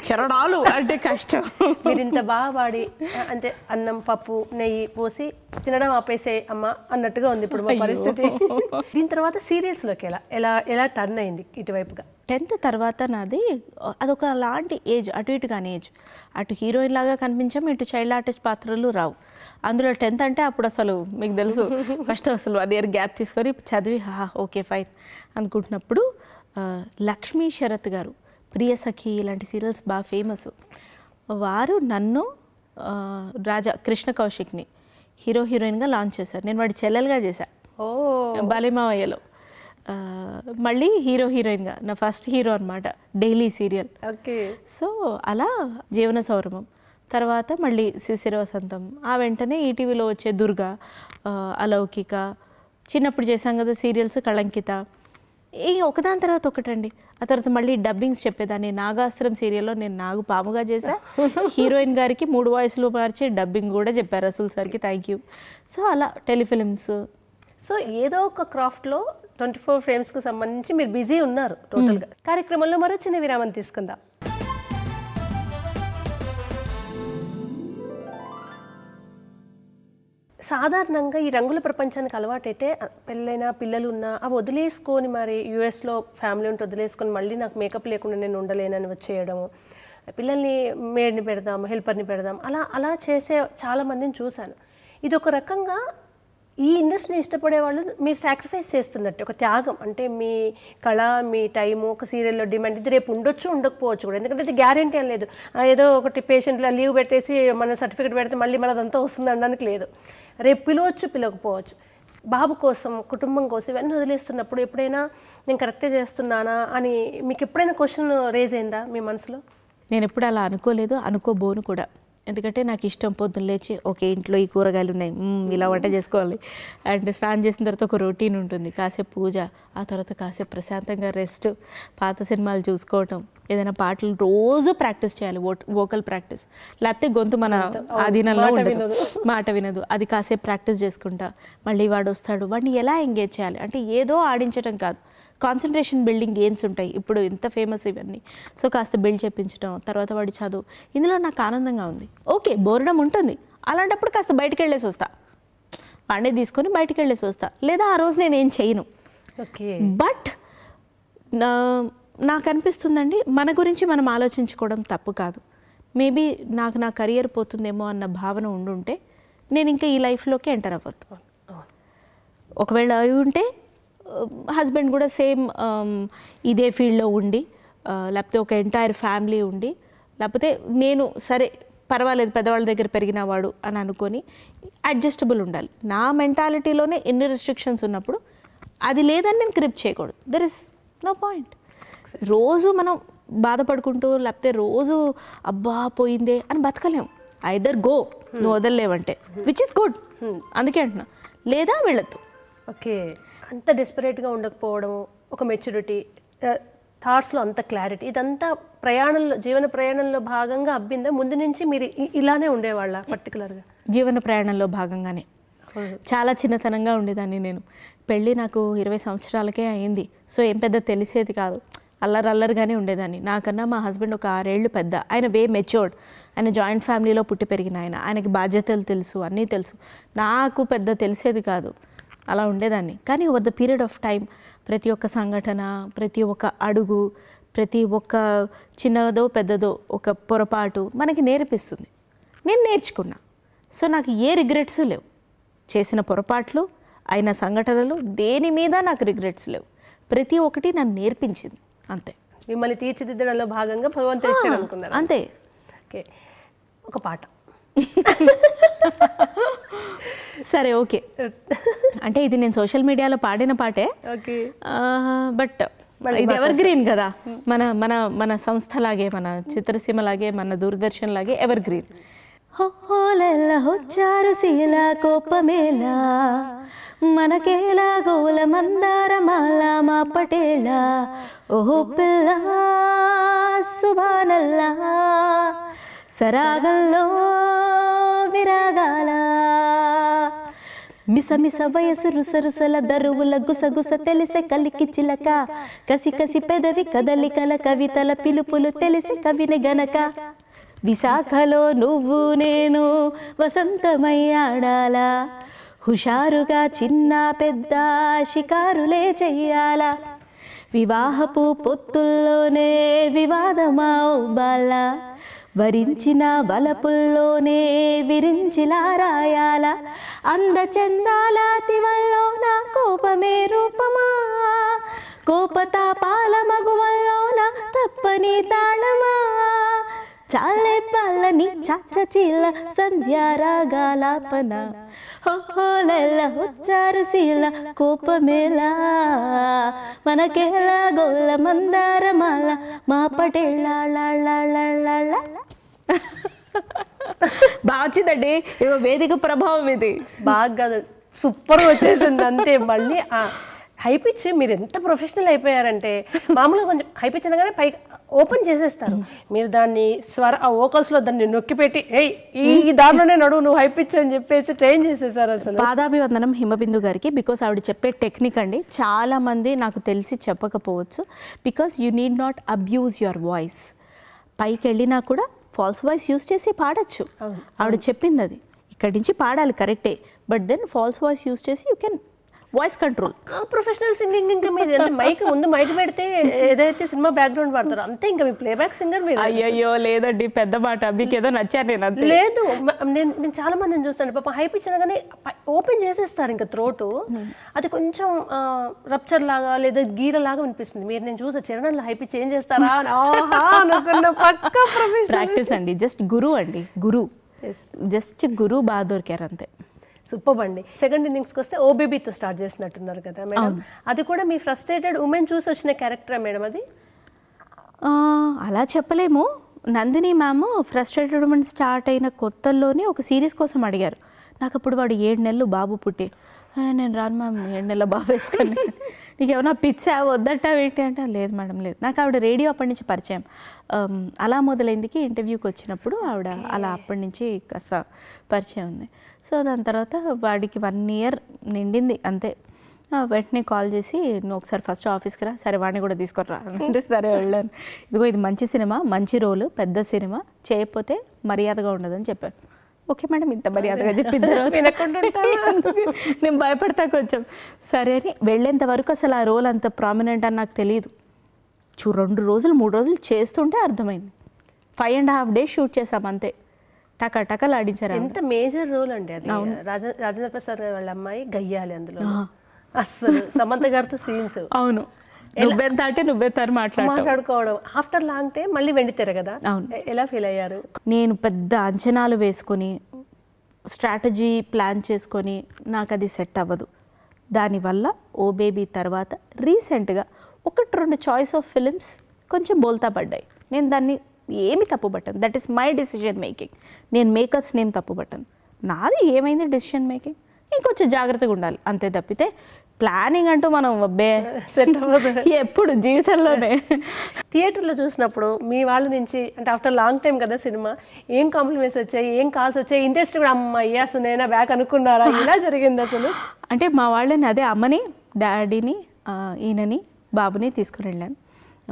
చెరడాలు అంటే కష్టం మీరు ఇంత బాగా పాడి అంటే అన్నం పప్పు నెయ్యి పోసి తినడం ఆపేసే అమ్మ అన్నట్టుగా ఉంది ఇప్పుడు మా పరిస్థితి దీని తర్వాత సీరియల్స్లోకి ఎలా ఎలా ఎలా టర్న్ అయింది ఇటువైపుగా టెన్త్ తర్వాత నాది అదొక లాంటి ఏజ్ అటు ఇటు కానీ ఏజ్ అటు హీరోయిన్ లాగా కనిపించాము ఇటు చైల్డ్ ఆర్టిస్ట్ పాత్రలు రావు అందులో టెన్త్ అంటే అప్పుడు అసలు మీకు తెలుసు ఫస్ట్ అసలు వన్ ఇయర్ గ్యాప్ తీసుకొని చదివి హా ఓకే ఫైన్ అనుకుంటున్నప్పుడు లక్ష్మీ శరత్ గారు ప్రియ సఖి ఇలాంటి సీరియల్స్ బాగా ఫేమస్ వారు నన్ను రాజా కృష్ణ కౌశిక్ని హీరో హీరోయిన్గా లాంచ్ చేశారు నేను వాడి చెల్లెలుగా చేశాను బలిమావయ్యలో మళ్ళీ హీరో హీరోయిన్గా నా ఫస్ట్ హీరో అనమాట డైలీ సీరియల్ ఓకే సో అలా జీవన సౌరభం తర్వాత మళ్ళీ శిశిర వసంతం ఆ వెంటనే ఈటీవీలో వచ్చే దుర్గ అలౌకిక చిన్నప్పుడు చేశాం కదా సీరియల్స్ కళంకిత ఈ ఒకదాని తర్వాత ఒకటండి ఆ తర్వాత మళ్ళీ డబ్బింగ్స్ చెప్పేదాన్ని నాగాస్త్రం సీరియల్లో నేను నాగు పాముగా చేశా హీరోయిన్ గారికి మూడు వాయిస్లు మార్చి డబ్బింగ్ కూడా చెప్పారు అసలు సార్కి థ్యాంక్ యూ సో అలా టెలిఫిలిమ్స్ సో ఏదో ఒక క్రాఫ్ట్లో ట్వంటీ ఫోర్ ఫ్రేమ్స్కి సంబంధించి మీరు బిజీ ఉన్నారు టోటల్గా కార్యక్రమంలో మరో చిన్న విరామం తీసుకుందాం సాధారణంగా ఈ రంగుల ప్రపంచానికి అలవాటైతే పెళ్ళైనా పిల్లలు ఉన్నా అవి వదిలేసుకొని మరి యుఎస్లో ఫ్యామిలీ ఉంటే వదిలేసుకొని మళ్ళీ నాకు మేకప్ లేకుండా నేను ఉండలేనని వచ్చేయడము పిల్లల్ని మేడ్ని పెడదాం హెల్పర్ని పెడదాం అలా అలా చేసే చాలామందిని చూశాను ఇది ఒక రకంగా ఈ ఇండస్ట్రీని ఇష్టపడే వాళ్ళు మీరు సాక్రిఫైస్ చేస్తున్నట్టు ఒక త్యాగం అంటే మీ కళ మీ టైము ఒక సీరియల్లో డిమాండ్ ఇది రేపు ఉండొచ్చు ఉండకపోవచ్చు కూడా ఎందుకంటే ఇది గ్యారంటీ అని లేదు ఏదో ఒకటి పేషెంట్లో లీవ్ పెట్టేసి మన సర్టిఫికేట్ పెడితే మళ్ళీ మనదంతా వస్తుంది అనడానికి లేదు రేపు పిలవచ్చు పిలవకపోవచ్చు బాబు కోసం కుటుంబం కోసం ఇవన్నీ వదిలేస్తున్నప్పుడు ఎప్పుడైనా నేను కరెక్టే చేస్తున్నానా అని మీకు ఎప్పుడైనా క్వశ్చన్ రేజ్ అయిందా మీ మనసులో నేను ఎప్పుడు అలా అనుకోలేదు అనుకోబోను కూడా ఎందుకంటే నాకు ఇష్టం పొద్దున్న లేచి ఓకే ఇంట్లో ఈ కూరగాయలు ఉన్నాయి ఇలా వంట చేసుకోవాలి అండ్ స్నానం చేసిన తర్వాత ఒక రొటీన్ ఉంటుంది కాసేపు పూజ ఆ తర్వాత కాసేపు ప్రశాంతంగా రెస్ట్ పాత సినిమాలు చూసుకోవటం ఏదైనా పాటలు రోజు ప్రాక్టీస్ చేయాలి వోకల్ ప్రాక్టీస్ లేకపోతే గొంతు మన ఆధీనంలో ఉండదు మాట వినదు అది కాసేపు ప్రాక్టీస్ చేసుకుంటా మళ్ళీ వాడు వస్తాడు వాడిని ఎలా ఎంగేజ్ చేయాలి అంటే ఏదో ఆడించడం కాదు కాన్సన్ట్రేషన్ బిల్డింగ్ గేమ్స్ ఉంటాయి ఇప్పుడు ఇంత ఫేమస్ ఇవన్నీ సో కాస్త బిల్డ్ చేయించడం తర్వాత వాడి చదువు ఇందులో నాకు ఆనందంగా ఉంది ఓకే బోర్డం ఉంటుంది అలాంటప్పుడు కాస్త బయటకు వెళ్ళేసి వస్తా వాడిని తీసుకొని బయటకు వెళ్ళేసి వస్తా లేదా ఆ రోజు నేను ఏం చేయను బట్ నాకు అనిపిస్తుందండి మన గురించి మనం ఆలోచించుకోవడం తప్పు కాదు మేబీ నాకు నా కెరియర్ పోతుందేమో అన్న భావన ఉండుంటే నేను ఇంకా ఈ లైఫ్లోకి ఎంటర్ అవ్వద్దు ఒకవేళ అయి ఉంటే హస్బెండ్ కూడా సేమ్ ఇదే ఫీల్డ్లో ఉండి లేకపోతే ఒక ఎంటైర్ ఫ్యామిలీ ఉండి లేకపోతే నేను సరే పర్వాలేదు పెద్దవాళ్ళ దగ్గర పెరిగినవాడు అని అనుకొని అడ్జస్టబుల్ ఉండాలి నా మెంటాలిటీలోనే ఎన్ని రెస్ట్రిక్షన్స్ ఉన్నప్పుడు అది లేదని నేను క్రిప్ చేయకూడదు దర్ ఇస్ నో పాయింట్ రోజు మనం బాధపడుకుంటూ లేకపోతే రోజు అబ్బా పోయిందే అని బతకలేం ఐదర్ గో నువ్వు వదలలేవంటే విచ్ ఇస్ గుడ్ అందుకే అంటున్నా లేదా వెళ్ళద్దు ఓకే అంత డెస్పరేట్గా ఉండకపోవడము ఒక మెచ్యూరిటీ థాట్స్లో అంత క్లారిటీ ఇదంతా ప్రయాణంలో జీవన ప్రయాణంలో భాగంగా అబ్బిందా ముందు నుంచి మీరు ఇలానే ఉండేవాళ్ళ పర్టికులర్గా జీవన ప్రయాణంలో భాగంగానే చాలా చిన్నతనంగా ఉండేదాన్ని నేను పెళ్ళి నాకు ఇరవై సంవత్సరాలకే అయింది సో ఏం పెద్ద తెలిసేది కాదు అల్లరల్లరిగానే ఉండేదాన్ని నాకన్నా మా హస్బెండ్ ఒక ఆరేళ్ళు పెద్ద ఆయన వే మెచ్యూర్డ్ ఆయన జాయింట్ ఫ్యామిలీలో పుట్టి పెరిగిన ఆయన ఆయనకి బాధ్యతలు తెలుసు అన్నీ తెలుసు నాకు పెద్ద తెలిసేది కాదు అలా ఉండేదాన్ని కానీ over the period of time ప్రతి ఒక్క సంఘటన ప్రతి ఒక్క అడుగు ప్రతి ఒక్క చిన్నదో పెద్దదో ఒక పొరపాటు మనకి నేర్పిస్తుంది నేను నేర్చుకున్నా సో నాకు ఏ రిగ్రెట్స్ లేవు చేసిన పొరపాట్లు అయిన సంఘటనలు దేని మీద నాకు రిగ్రెట్స్ లేవు ప్రతి ఒక్కటి నన్ను నేర్పించింది అంతే మిమ్మల్ని తీర్చిదిద్దడంలో భాగంగా భగవంతుడు అనుకున్నాను అంతే ఓకే ఒక పాట సరే ఓకే అంటే ఇది నేను సోషల్ మీడియాలో పాడిన పాటే ఓకే బట్ ఇది ఎవర్ గ్రీన్ కదా మన మన మన సంస్థ లాగే మన చిత్రసీమ లాగే మన దూరదర్శన్ లాగే ఎవర్ గ్రీన్ హొచ్చారు శీల కోపమేలా మనకేలా గోల మందార మాలా మా పటేలా ఓహో పిల్ల సుభానల్లా సరాగంలో విరాగాల మిసమిస వయసు రుసరుసల దరువుల గుసగుస తెలిసే కలికి చిలక కసి కసి పెదవి కదలికల కవితల పిలుపులు తెలిసే కవిని గనక విశాఖలో నువ్వు నేను వసంతమయ్యాడాలా హుషారుగా చిన్న పెద్ద షికారులే చెయ్యాలా వివాహపు పొత్తుల్లోనే వివాదమా బాలా వరించిన వలపుల్లోనే విరించిలా రాయాల అందచందాల తివల్లో నా కోపమే రూపమా కోపతాపాల మగువల్లోన తప్పని తాళమా చాలే పాలని చాచచీల సంధ్యారాగాలాపన హోహోలెల ఉచ్చారుశీల కోపమేలా మనకేలా గోల మాల మా పటేళ్ళ బాగా వచ్చిందండి వేదిక ప్రభావం ఇది బాగా కాదు సూపర్ వచ్చేసింది అంతే మళ్ళీ హైపిచ్ మీరు ఎంత ప్రొఫెషనల్ అయిపోయారంటే మామూలుగా కొంచెం హైపిచ్ అనగానే పై ఓపెన్ చేసేస్తారు మీరు దాన్ని స్వర ఆ ఓకల్స్లో దాన్ని నొక్కిపెట్టి ఏ ఈ దారిలోనే నడువు నువ్వు హైపిచ్ అని చెప్పేసి ట్రైన్ చేసేసారు అసలు పాదాభివందనం హిమబిందు గారికి బికాస్ ఆవిడ చెప్పే టెక్నిక్ అండి చాలామంది నాకు తెలిసి చెప్పకపోవచ్చు because you need not abuse your voice పైకి వెళ్ళినా కూడా ఫాల్స్ వాయిస్ యూస్ చేసి పాడచ్చు ఆవిడ చెప్పింది అది ఇక్కడి నుంచి పాడాలి కరెక్టే but then false voice use చేసి you can voice control professional singing ఇంకా మీరు మైక్ ముందు మైక్ పెడితే ఏదైతే సినిమా బ్యాక్గ్రౌండ్ పడతారో అంతే ఇంకా మీ ప్లేబ్యాక్ సింగర్ మీరు అయ్యో లేదండి పెద్ద మాట మీకు ఏదో నచ్చారు నేను లేదు నేను నేను చాలా మందిని చూస్తాను పాప హై పిచ్ అనగానే ఓపెన్ చేసేస్తారు ఇంకా త్రోటు అది కొంచెం రప్చర్ లాగా లేదా గీర లాగా అనిపిస్తుంది మీరు నేను చూసే చిరణంలో హై పిచ్ ఏం చేస్తారా ప్రాక్టీస్ అండి జస్ట్ గురువు అండి గురువు జస్ట్ గురువు బాగా దొరికారు అంతే సూపర్ అండి సెకండ్ ఇన్నింగ్స్కి వస్తే ఓబీబీతో స్టార్ట్ చేసినట్టున్నారు కదా మేడం అది కూడా మీ ఫ్రస్ట్రేటెడ్ ఉమెన్ చూసి వచ్చిన క్యారెక్టరా మేడం అది అలా చెప్పలేము Nandini ma'am frustrated women start అయిన కొత్తల్లోనే ఒక సిరీస్ కోసం అడిగారు నాకు అప్పుడు వాడు ఏడు నెలలు బాబు పుట్టి నేను రాను మ్యామ్ ఏడు నెలల బాబు వేసుకొని నీకు ఏమైనా పిచ్చా వద్దట్టా ఏంటి అంటే లేదు మేడం లేదు నాకు ఆవిడ రేడియో అప్పటి నుంచి పరిచయం అలా మొదలైందికి ఇంటర్వ్యూకి వచ్చినప్పుడు ఆవిడ అలా అప్పటి నుంచి కాస్త పరిచయం ఉంది సో దాని తర్వాత వాడికి వన్ ఇయర్ నిండింది అంతే వెంటనే కాల్ చేసి నువ్వు ఒకసారి ఫస్ట్ ఆఫీస్కి రా సరే వాడిని కూడా తీసుకురా అంటే సరే వెళ్ళాను ఇదిగో ఇది మంచి సినిమా మంచి రోల్ పెద్ద సినిమా చేయకపోతే మర్యాదగా ఉండదని చెప్పాను ఓకే మేడం ఇంత మర్యాదగా చెప్పిన తర్వాత నేను భయపడతా కొంచెం సరే అని వెళ్ళేంత వరకు అసలు ఆ రోల్ అంత ప్రామినెంట్ అని నాకు తెలియదు చూ రెండు రోజులు మూడు రోజులు చేస్తుంటే అర్థమైంది five and half days shoot చేసాం అంతే టక టకలు ఎంత మేజర్ రోల్ అండి అది రాజేంద్ర ప్రసాద్ గారి వాళ్ళ అమ్మాయి గయ్యాలి అందులో అస్సలు సమంత గారితో సీన్స్ అవును నువ్వెంత అంటే నువ్వెంత అని మాట్లాడుకోవడం ఆఫ్టర్ లాంగ్ టైం మళ్ళీ వెండితేర కదా ఎలా ఫీల్ అయ్యారు నేను పెద్ద అంచనాలు వేసుకొని స్ట్రాటజీ ప్లాన్ చేసుకొని నాకు అది సెట్ అవ్వదు దానివల్ల ఓ బేబీ తర్వాత రీసెంట్గా ఒకటి రెండు చాయిస్ ఆఫ్ ఫిలిమ్స్ కొంచెం బోల్తా పడ్డాయి నేను దాన్ని ఏమి తప్పు పట్టను that is my decision making నేను మేకర్స్ నేమ్ తప్పు పట్టను నాది ఏమైంది డెసిషన్ మేకింగ్ ఇంకొంచెం జాగ్రత్తగా ఉండాలి అంతే తప్పితే ప్లానింగ్ అంటూ మనం అబ్బే సెట్ ఎప్పుడు జీవితంలోనే థియేటర్లో చూసినప్పుడు మీ వాళ్ళ నుంచి అంటే ఆఫ్టర్ లాంగ్ టైం కదా సినిమా ఏం కాంప్లిమెంట్స్ వచ్చాయి ఏం కాల్స్ వచ్చాయి ఇంట్రెస్ట్ కూడా అయ్యాస్ నేనా బ్యాక్ అనుకున్నారా ఇలా జరిగింది అసలు అంటే మా వాళ్ళని అదే అమ్మని డాడీని ఈయనని బాబుని తీసుకుని వెళ్ళాను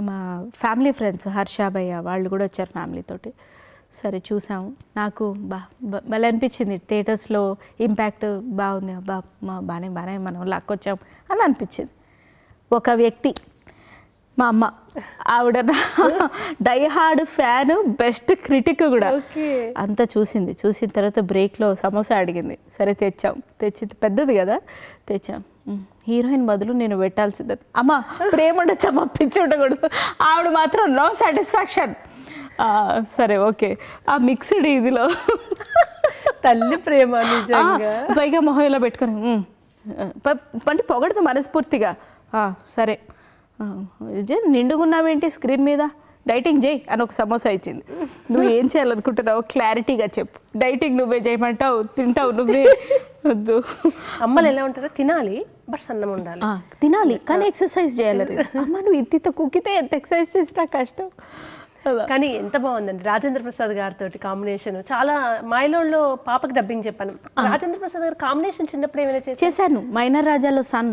మా ఫ్యామిలీ ఫ్రెండ్స్ హర్షాభయ్య వాళ్ళు కూడా వచ్చారు ఫ్యామిలీతోటి సరే చూసాము నాకు బా భలే అనిపించింది థియేటర్స్లో ఇంపాక్ట్ బాగుంది అబ్బా మా బాగానే బాగానే మనం లాక్కొచ్చాం అని అనిపించింది ఒక వ్యక్తి మా అమ్మ ఆవిడ die hard fan best critic కూడా అంతా చూసింది చూసిన తర్వాత బ్రేక్లో సమోసా అడిగింది సరే తెచ్చాం తెచ్చింది పెద్దది కదా తెచ్చాం హీరోయిన్ బదులు నేను పెట్టాల్సిందే అమ్మ ప్రేమ ఉండొచ్చా పిచ్చి ఉండకూడదు ఆవిడ మాత్రం నో సాటిస్ఫాక్షన్ సరే ఓకే ఆ మిక్స్డ్ ఇదిలో తల్లి ప్రేమ పైగా మొహం ఇలా పెట్టుకుని అంటే పొగడదు మనస్ఫూర్తిగా సరే నిండుగున్నావేంటి స్క్రీన్ మీద డైటింగ్ చేయి అని ఒక సమోసా ఇచ్చింది నువ్వు ఏం చేయాలనుకుంటున్నావు క్లారిటీగా చెప్పు డైటింగ్ నువ్వే చేయమంటావు తింటావు నువ్వే వద్దు అమ్మలు ఎలా ఉంటారో తినాలి బట్ సన్నం ఉండాలి తినాలి కానీ ఎక్సర్సైజ్ చేయాలి అమ్మ నువ్వు ఇంత కుక్కితే ఎంత ఎక్సర్సైజ్ చేసినా కష్టం కానీ ఎంత బాగుందండి రాజేంద్ర ప్రసాద్ గారితో కాంబినేషన్ చాలా మాయలోన్లో పాపకి డబ్బింగ్ చెప్పాను రాజేంద్ర ప్రసాద్ గారు కాంబినేషన్ చిన్నప్పుడు ఏమైనా చేశాను మైనర్ రాజాలో సన్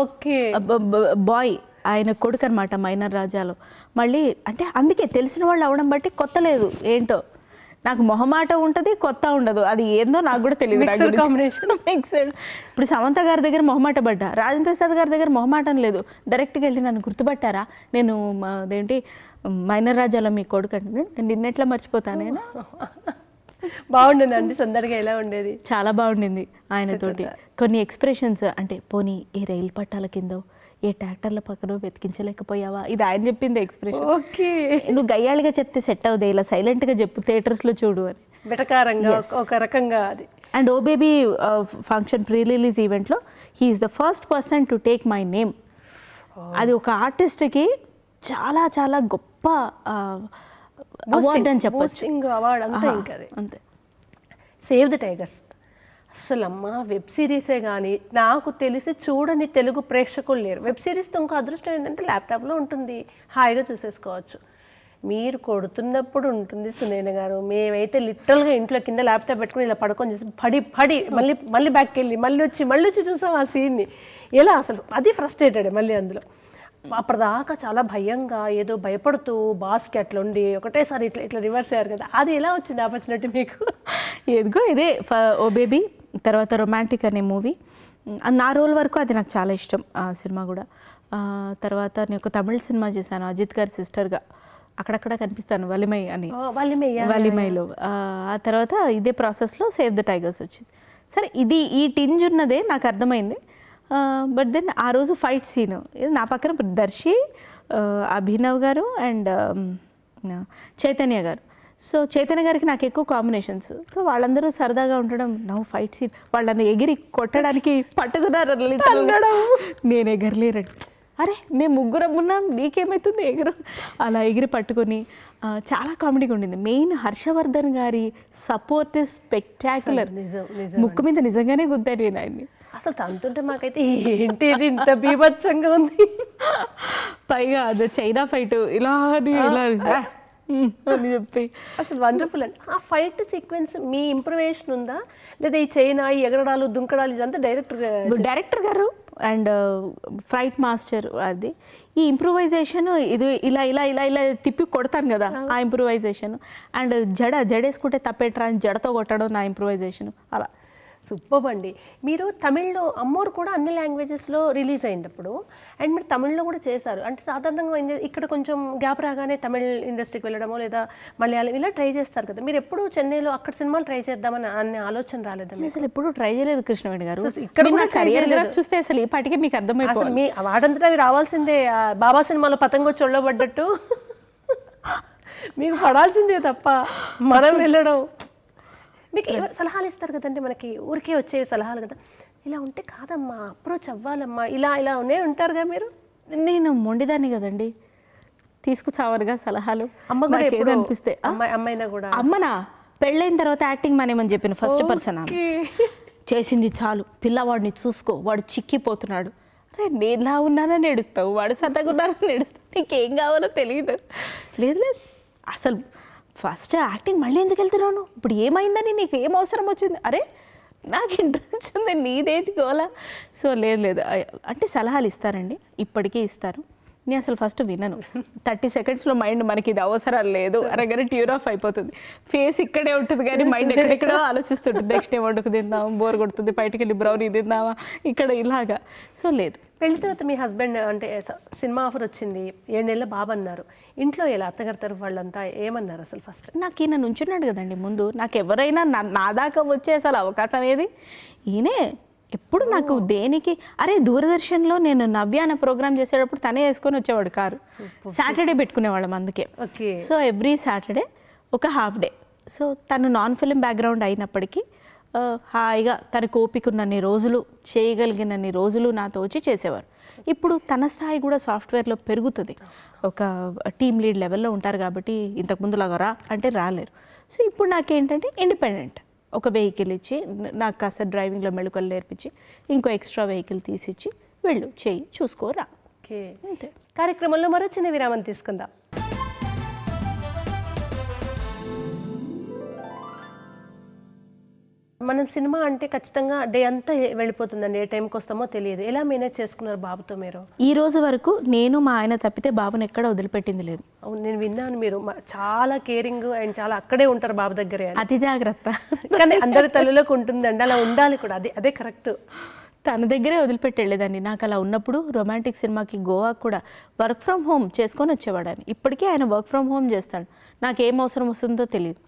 ఓకే బాయ్ ఆయన కొడుకు అనమాట మైనర్ రాజాలో మళ్ళీ అంటే అందుకే తెలిసిన వాళ్ళు అవడం బట్టి కొత్త లేదు ఏంటో నాకు మొహమాట ఉంటుంది కొత్త ఉండదు అది ఏందో నాకు కూడా తెలియదు కాంబినేషన్ మిక్స్డ్ ఇప్పుడు సమంత గారి దగ్గర మొహమాట పడ్డా రాజేంద్ర ప్రసాద్ గారి దగ్గర మొహమాటం లేదు డైరెక్ట్గా వెళ్ళి నన్ను గుర్తుపట్టారా నేను అదేంటి మైనర్ రాజాలో మీ కొడుకు అంటే నేను నిన్నెట్లా మర్చిపోతాను బాగుండేనండి సుందరగా ఎలా ఉండేది చాలా బాగుండింది ఆయనతోటి కొన్ని ఎక్స్ప్రెషన్స్ అంటే పోనీ ఏ రైలు పట్టాల కిందో ఏ ట్రాక్టర్ల పక్కన వెతికించలేకపోయావా ఇది ఆయన చెప్పింది ఎక్స్ప్రెషన్ ఓకే నువ్వు గయ్యాళిగా చెప్తే సెట్ అవుదే ఇలా సైలెంట్గా చెప్పు థియేటర్స్లో చూడు అని బెటకారంగా ఒక రకంగా అది and baby function pre release ఈవెంట్లో he is the first person to take my name అది ఒక ఆర్టిస్ట్కి చాలా చాలా గొప్ప అవార్డ్ అని చెప్పచ్చు అంతే సేవ్ ద టైగర్స్ అసలమ్మ వెబ్ సిరీసే కానీ నాకు తెలిసి చూడని తెలుగు ప్రేక్షకులు లేరు వెబ్ సిరీస్తో ఇంకో అదృష్టం ఏంటంటే ల్యాప్టాప్లో ఉంటుంది హాయిగా చూసేసుకోవచ్చు మీరు కొడుతున్నప్పుడు ఉంటుంది సునైన గారు మేమైతే లిటరల్గా ఇంట్లో కింద ల్యాప్టాప్ పెట్టుకుని ఇలా పడుకొని చేసి పడి పడి మళ్ళీ మళ్ళీ బ్యాక్కి వెళ్ళి మళ్ళీ వచ్చి మళ్ళీ వచ్చి చూసాం ఆ సీన్ని ఎలా అసలు అది ఫ్రస్ట్రేటెడ్ మళ్ళీ అందులో అప్పటిదాకా చాలా భయంగా ఏదో భయపడుతూ బాస్కి అట్లా ఉండి ఒకటేసారి ఇట్లా ఇట్లా రివర్స్ అయ్యారు కదా అది ఎలా వచ్చింది ఆపర్చునిటీ మీకు ఎదుగో ఇదే ఓ బేబీ తర్వాత రొమాంటిక్ అనే మూవీ నా రోల్ వరకు అది నాకు చాలా ఇష్టం ఆ సినిమా కూడా తర్వాత నేను ఒక తమిళ సినిమా చేశాను అజిత్ గారి సిస్టర్గా అక్కడక్కడ కనిపిస్తాను వలిమై అని వలిమైలో ఆ తర్వాత ఇదే ప్రాసెస్లో సేవ్ ద టైగర్స్ వచ్చింది సరే ఇది ఈ టింజ్ ఉన్నదే నాకు అర్థమైంది బట్ దెన్ ఆ రోజు ఫైట్ సీన్ ఇది నా పక్కన దర్శి అభినవ్ గారు అండ్ చైతన్య గారు సో చైతన్య గారికి నాకు ఎక్కువ కాంబినేషన్స్ సో వాళ్ళందరూ సరదాగా ఉండడం నవ్వు ఫైట్ సీన్ వాళ్ళని ఎగిరి కొట్టడానికి పట్టుకున్నారు నేను ఎగరలేరండి అరే మేము ముగ్గురం ఉన్నాం నీకేమవుతుంది ఎగురు అలా ఎగిరి పట్టుకొని చాలా కామెడీగా ఉండింది మెయిన్ హర్షవర్ధన్ గారి సపోర్ట్ స్పెక్టాక్యులర్ ముక్కు మీద నిజంగానే గుద్దాడు నేను ఆయన్ని అసలు తంతుంటే మాకైతే ఏంటి ఇది ఇంత బీభత్సంగా ఉంది పైగా అది చైనా ఫైట్ ఇలా ఇలా అని చెప్పి అసలు వండర్ఫుల్ అండి ఆ ఫైట్ సీక్వెన్స్ మీ ఇంప్రూవేషన్ ఉందా లేదా ఈ చైనా ఈ ఎగరడాలు దుంకడాలు ఇదంతా డైరెక్టర్ డైరెక్టర్ గారు అండ్ ఫ్రైట్ మాస్టర్ అది ఈ ఇంప్రూవైజేషన్ ఇది ఇలా ఇలా ఇలా ఇలా తిప్పి కొడతాను కదా ఆ ఇంప్రూవైజేషన్ అండ్ జడ జడేసుకుంటే తప్పేట్రా అని జడతో కొట్టడం నా ఇంప్రూవైజేషన్ అలా సూపర్ అండి మీరు తమిళ్లో అమ్మోరు కూడా అన్ని లాంగ్వేజెస్లో రిలీజ్ అయినప్పుడు అండ్ మీరు తమిళ్లో కూడా చేశారు అంటే సాధారణంగా ఇక్కడ కొంచెం గ్యాప్ రాగానే తమిళ్ ఇండస్ట్రీకి వెళ్ళడమో లేదా మలయాళం ఇలా ట్రై చేస్తారు కదా మీరు ఎప్పుడు చెన్నైలో అక్కడ సినిమాలు ట్రై చేద్దామని అనే ఆలోచన రాలేదా అసలు ఎప్పుడు ట్రై చేయలేదు కృష్ణవేణి గారు ఇక్కడ కెరియర్ చూస్తే అసలు ఈ పాటికి మీకు అర్థమైపోతుంది మీ వాడంతటా రావాల్సిందే బాబా సినిమాలో పతంగ చొల్లబడ్డట్టు మీకు పడాల్సిందే తప్ప మనం వెళ్ళడం మీకు సలహాలు ఇస్తారు కదండి మనకి ఊరికే వచ్చే సలహాలు కదా ఇలా ఉంటే కాదమ్మా అప్రోచ్ అవ్వాలమ్మా ఇలా ఇలా ఉనే ఉంటారుగా మీరు నేను మొండిదాన్ని కదండి తీసుకుచావరుగా సలహాలు అమ్మ కూడా అనిపిస్తే అమ్మాయి అమ్మాయినా కూడా అమ్మనా పెళ్ళైన తర్వాత యాక్టింగ్ మానేమని చెప్పిన ఫస్ట్ పర్సన్ చేసింది చాలు పిల్లవాడిని చూసుకో వాడు చిక్కిపోతున్నాడు అరే నేను ఇలా ఉన్నానని నేడుస్తావు వాడు సతగున్నానని నేడుస్తావు నీకేం కావాలో తెలియదు లేదు లేదు అసలు ఫస్ట్ యాక్టింగ్ మళ్ళీ ఎందుకు వెళ్తున్నాను ఇప్పుడు ఏమైందని నీకు ఏం అవసరం వచ్చింది అరే నాకు ఇంట్రెస్ట్ ఉంది నీదేంటి గోలా సో లేదు లేదు అంటే సలహాలు ఇస్తారండి ఇప్పటికీ ఇస్తారు నేను అసలు ఫస్ట్ వినను థర్టీ సెకండ్స్లో మైండ్ మనకి ఇది అవసరం లేదు అనగానే ట్యూర్ ఆఫ్ అయిపోతుంది ఫేస్ ఇక్కడే ఉంటుంది కానీ మైండ్ ఎక్కడెక్కడో ఆలోచిస్తుంటుంది నెక్స్ట్ ఏం వండుకు తిందాము బోర్ కొడుతుంది బయటికి వెళ్ళి బ్రౌనీ తిందామా ఇక్కడ ఇలాగా సో లేదు పెళ్లి తర్వాత మీ హస్బెండ్ అంటే సినిమా ఆఫర్ వచ్చింది ఏడు నెలల బాబు అన్నారు ఇంట్లో ఎలా అత్తగారు వాళ్ళంతా ఏమన్నారు అసలు ఫస్ట్ నాకు ఈయన నుంచున్నాడు కదండి ముందు నాకు ఎవరైనా నా దాకా వచ్చే అసలు అవకాశం ఏది ఈయనే ఎప్పుడు నాకు దేనికి అరే దూరదర్శన్లో నేను నవ్య అనే ప్రోగ్రామ్ చేసేటప్పుడు తనే వేసుకొని వచ్చేవాడు కారు సాటర్డే పెట్టుకునేవాళ్ళం అందుకే సో ఎవ్రీ సాటర్డే ఒక హాఫ్ డే సో తను నాన్ ఫిలిం బ్యాక్గ్రౌండ్ అయినప్పటికీ హాయిగా తన కోపిక ఉన్నన్ని రోజులు చేయగలిగినన్ని రోజులు నాతో వచ్చి చేసేవారు ఇప్పుడు తన స్థాయి కూడా సాఫ్ట్వేర్లో పెరుగుతుంది ఒక టీమ్ లీడ్ లెవెల్లో ఉంటారు కాబట్టి ఇంతకుముందు లాగా రా అంటే రాలేరు సో ఇప్పుడు నాకేంటంటే ఇండిపెండెంట్ ఒక వెహికల్ ఇచ్చి నాకు కాస్త డ్రైవింగ్లో మెళుకలు నేర్పించి ఇంకో ఎక్స్ట్రా వెహికల్ తీసిచ్చి వెళ్ళు చేయి చూసుకోరా ఓకే కార్యక్రమంలో మరో చిన్న విరామం తీసుకుందాం మనం సినిమా అంటే ఖచ్చితంగా డే అంతా వెళ్ళిపోతుందండి ఏ టైంకి వస్తామో తెలియదు ఎలా మేనేజ్ చేసుకున్నారు బాబుతో మీరు ఈ రోజు వరకు నేను మా ఆయన తప్పితే బాబుని ఎక్కడ వదిలిపెట్టింది లేదు అవును నేను విన్నాను మీరు చాలా కేరింగ్ అండ్ చాలా అక్కడే ఉంటారు బాబు దగ్గరే అతి జాగ్రత్త కానీ అందరి తల్లిలోకి ఉంటుందండి అలా ఉండాలి కూడా అది అదే కరెక్ట్ తన దగ్గరే వదిలిపెట్టేళ్ళేదండి నాకు అలా ఉన్నప్పుడు రొమాంటిక్ సినిమాకి గోవా కూడా వర్క్ ఫ్రమ్ హోమ్ చేసుకొని ఆయన ఇప్పటికీ ఆయన వర్క్ ఫ్రమ్ హోమ్ చేస్తాడు నాకు ఏం అవసరం వస్తుందో తెలియదు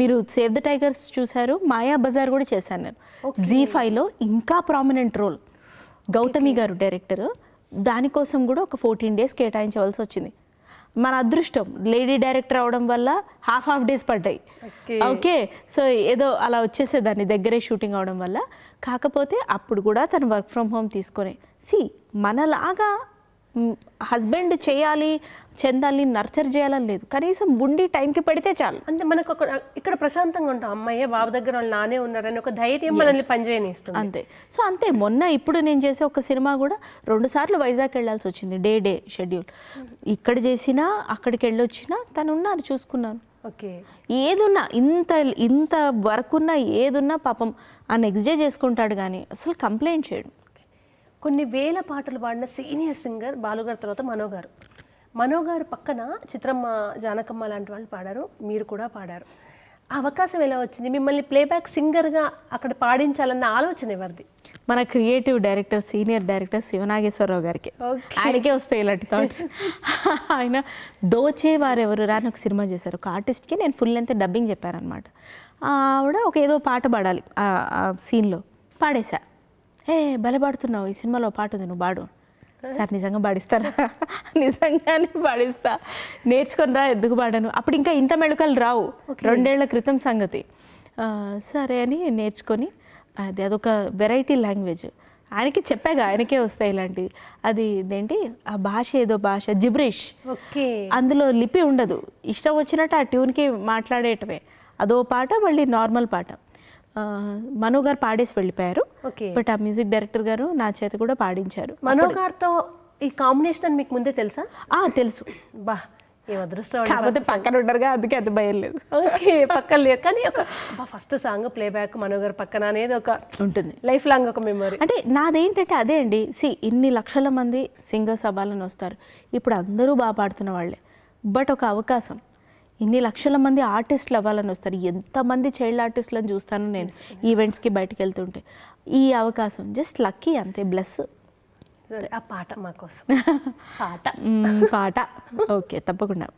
మీరు సేవ్ ద టైగర్స్ చూశారు మాయా బజార్ కూడా చేశాను నేను జీ ఫైవ్లో ఇంకా ప్రామినెంట్ రోల్ గౌతమి గారు డైరెక్టర్ దానికోసం కూడా ఒక ఫోర్టీన్ డేస్ కేటాయించవలసి వచ్చింది మన అదృష్టం లేడీ డైరెక్టర్ అవడం వల్ల హాఫ్ హాఫ్ డేస్ పడ్డాయి ఓకే సో ఏదో అలా వచ్చేసేదాన్ని దగ్గరే షూటింగ్ అవడం వల్ల కాకపోతే అప్పుడు కూడా తను వర్క్ ఫ్రమ్ హోమ్ తీసుకొని సి మనలాగా హస్బెండ్ చేయాలి చెందాలి నర్చర్ చేయాలని లేదు కనీసం ఉండి టైంకి పెడితే చాలు అంటే మనకు ఒక ఇక్కడ ప్రశాంతంగా ఉంటాం అమ్మాయి బాబు దగ్గర వాళ్ళు నానే ఉన్నారని ఒక ధైర్యం మనల్ని పనిచేయనిస్తుంది అంతే సో అంతే మొన్న ఇప్పుడు నేను చేసే ఒక సినిమా కూడా రెండు సార్లు వైజాగ్ వెళ్ళాల్సి వచ్చింది డే డే షెడ్యూల్ ఇక్కడ చేసినా అక్కడికి వెళ్ళొచ్చినా తను ఉన్నారు చూసుకున్నాను ఓకే ఏదున్నా ఇంత ఇంత వరకున్నా ఏదున్నా పాపం ఆ నెక్స్ట్ డే చేసుకుంటాడు కానీ అసలు కంప్లైంట్ చేయడు కొన్ని వేల పాటలు పాడిన సీనియర్ సింగర్ బాలుగారి తర్వాత మనోగారు మనోగారు పక్కన చిత్రమ్మ జానకమ్మ లాంటి వాళ్ళు పాడారు మీరు కూడా పాడారు అవకాశం ఎలా వచ్చింది మిమ్మల్ని ప్లేబ్యాక్ సింగర్గా అక్కడ పాడించాలన్న ఆలోచన ఎవరిది మన creative director senior director Siva Nageswara Rao garu ఆయనకే వస్తాయి ఇలాంటి థాట్స్ ఆయన దోచే వారెవరు రాని ఒక సినిమా చేశారు ఒక ఆర్టిస్ట్కి నేను ఫుల్ లెంత్ డబ్బింగ్ చెప్పారనమాట ఆవిడ ఒక ఏదో పాట పాడాలి సీన్లో పాడేశా హే బలపడుతున్నావు ఈ సినిమాలో పాట ఉంది నువ్వు బాడు సార్ నిజంగా పాడిస్తారా నిజంగానే పాడిస్తా రా ఎందుకు పాడాను అప్పుడు ఇంకా ఇంత మెళుకలు రావు రెండేళ్ల క్రితం సంగతి సరే అని నేర్చుకొని అది అదొక వెరైటీ లాంగ్వేజ్ ఆయనకి చెప్పాగా ఆయనకే వస్తాయి ఇలాంటివి అది ఏంటి ఆ భాష ఏదో భాష జిబ్రిష్ అందులో లిపి ఉండదు ఇష్టం వచ్చినట్టు ఆ ట్యూన్కి మాట్లాడేటమే అదో పాట మళ్ళీ నార్మల్ పాట మనో గారు పాడేసి వెళ్ళిపోయారు బట్ ఆ మ్యూజిక్ డైరెక్టర్ గారు నా చేత కూడా పాడించారు మనో గారితో ఈ కాంబినేషన్ అని మీకు ముందే తెలుసా ఆ తెలుసు బా ఏ అదృష్టం కాకపోతే పక్కన ఉంటారుగా అందుకే అది భయం లేదు ఓకే పక్కన లేదు కానీ ఒక ఫస్ట్ సాంగ్ ప్లేబ్యాక్ మనోగర్ పక్కన అనేది ఒక ఉంటుంది లైఫ్ లాంగ్ ఒక మెమరీ అంటే నాదేంటంటే అదే అండి సి ఇన్ని లక్షల మంది సింగర్స్ అవ్వాలని వస్తారు ఇప్పుడు అందరూ బాగా పాడుతున్న వాళ్ళే బట్ ఒక అవకాశం ఇన్ని లక్షల మంది ఆర్టిస్టులు అవ్వాలని వస్తారు ఎంతమంది చైల్డ్ ఆర్టిస్టులను చూస్తాను నేను ఈవెంట్స్కి బయటకు వెళ్తుంటే ఈ అవకాశం జస్ట్ లక్కీ అంతే బ్లెస్ ఆ పాట మాకోసం పాట పాట ఓకే తప్పకుండా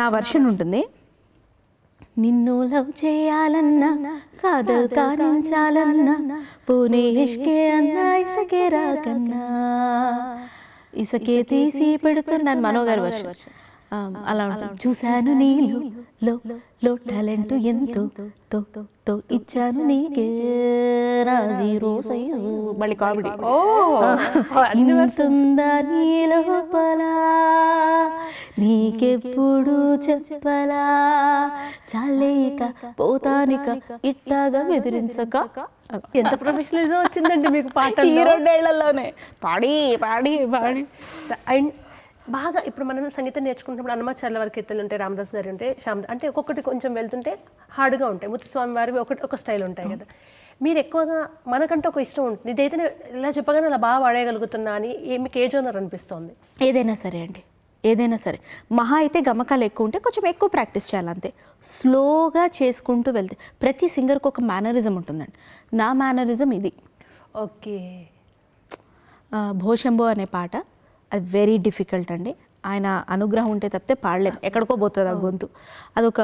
నా వర్షన్ ఉంటుంది నిన్ను లవ్ చేయాలన్నా కాదల్ కానించాలన్నా పూనే ఇష్కే అన్నా ఇసకే రాకన్నా ఇసకే తీసి పెడుతున్నాను మనోగర్ వర్షం అలా ఉంటుంది చూశాను నీలో లో లో టాలెంట్ ఎంతో తో తో ఇచ్చాను నీకే రాజీరో సైజు మళ్ళీ కామెడీ ఇంతుందా నీ నీకెప్పుడు చెప్పలా చాలేక పోతానిక ఇట్టాగా బెదిరించక ఎంత ప్రొఫెషనలిజం వచ్చిందండి మీకు పాట ఈ రెండేళ్లలోనే పాడి పాడి పాడి అండ్ బాగా ఇప్పుడు మనం సంగీతం నేర్చుకుంటున్నప్పుడు అన్నమాచార్ల వారికి కీర్తనలు ఉంటాయి రామదాస్ గారి ఉంటే శ్యామ్ అంటే ఒక్కొక్కటి కొంచెం వెళ్తుంటే హార్డ్గా ఉంటాయి ముత్తుస్వామి వారివి ఒకటి ఒక స్టైల్ ఉంటాయి కదా మీరు ఎక్కువగా మనకంటే ఒక ఇష్టం ఉంటుంది ఇదైతే ఇలా చెప్పగానే అలా బాగా వాడేయగలుగుతున్నా అని మీకు ఏజ్ జోనర్ అనిపిస్తోంది ఏదైనా సరే అండి ఏదైనా సరే మహా అయితే గమకాలు ఎక్కువ ఉంటే కొంచెం ఎక్కువ ప్రాక్టీస్ చేయాలంతే స్లోగా చేసుకుంటూ వెళ్తే ప్రతి సింగర్కి ఒక మేనరిజం ఉంటుందండి నా మేనరిజం ఇది ఓకే భోషంబో అనే పాట అది వెరీ డిఫికల్ట్ అండి ఆయన అనుగ్రహం ఉంటే తప్పితే పాడలేం ఎక్కడికో పోతుంది ఆ గొంతు అదొక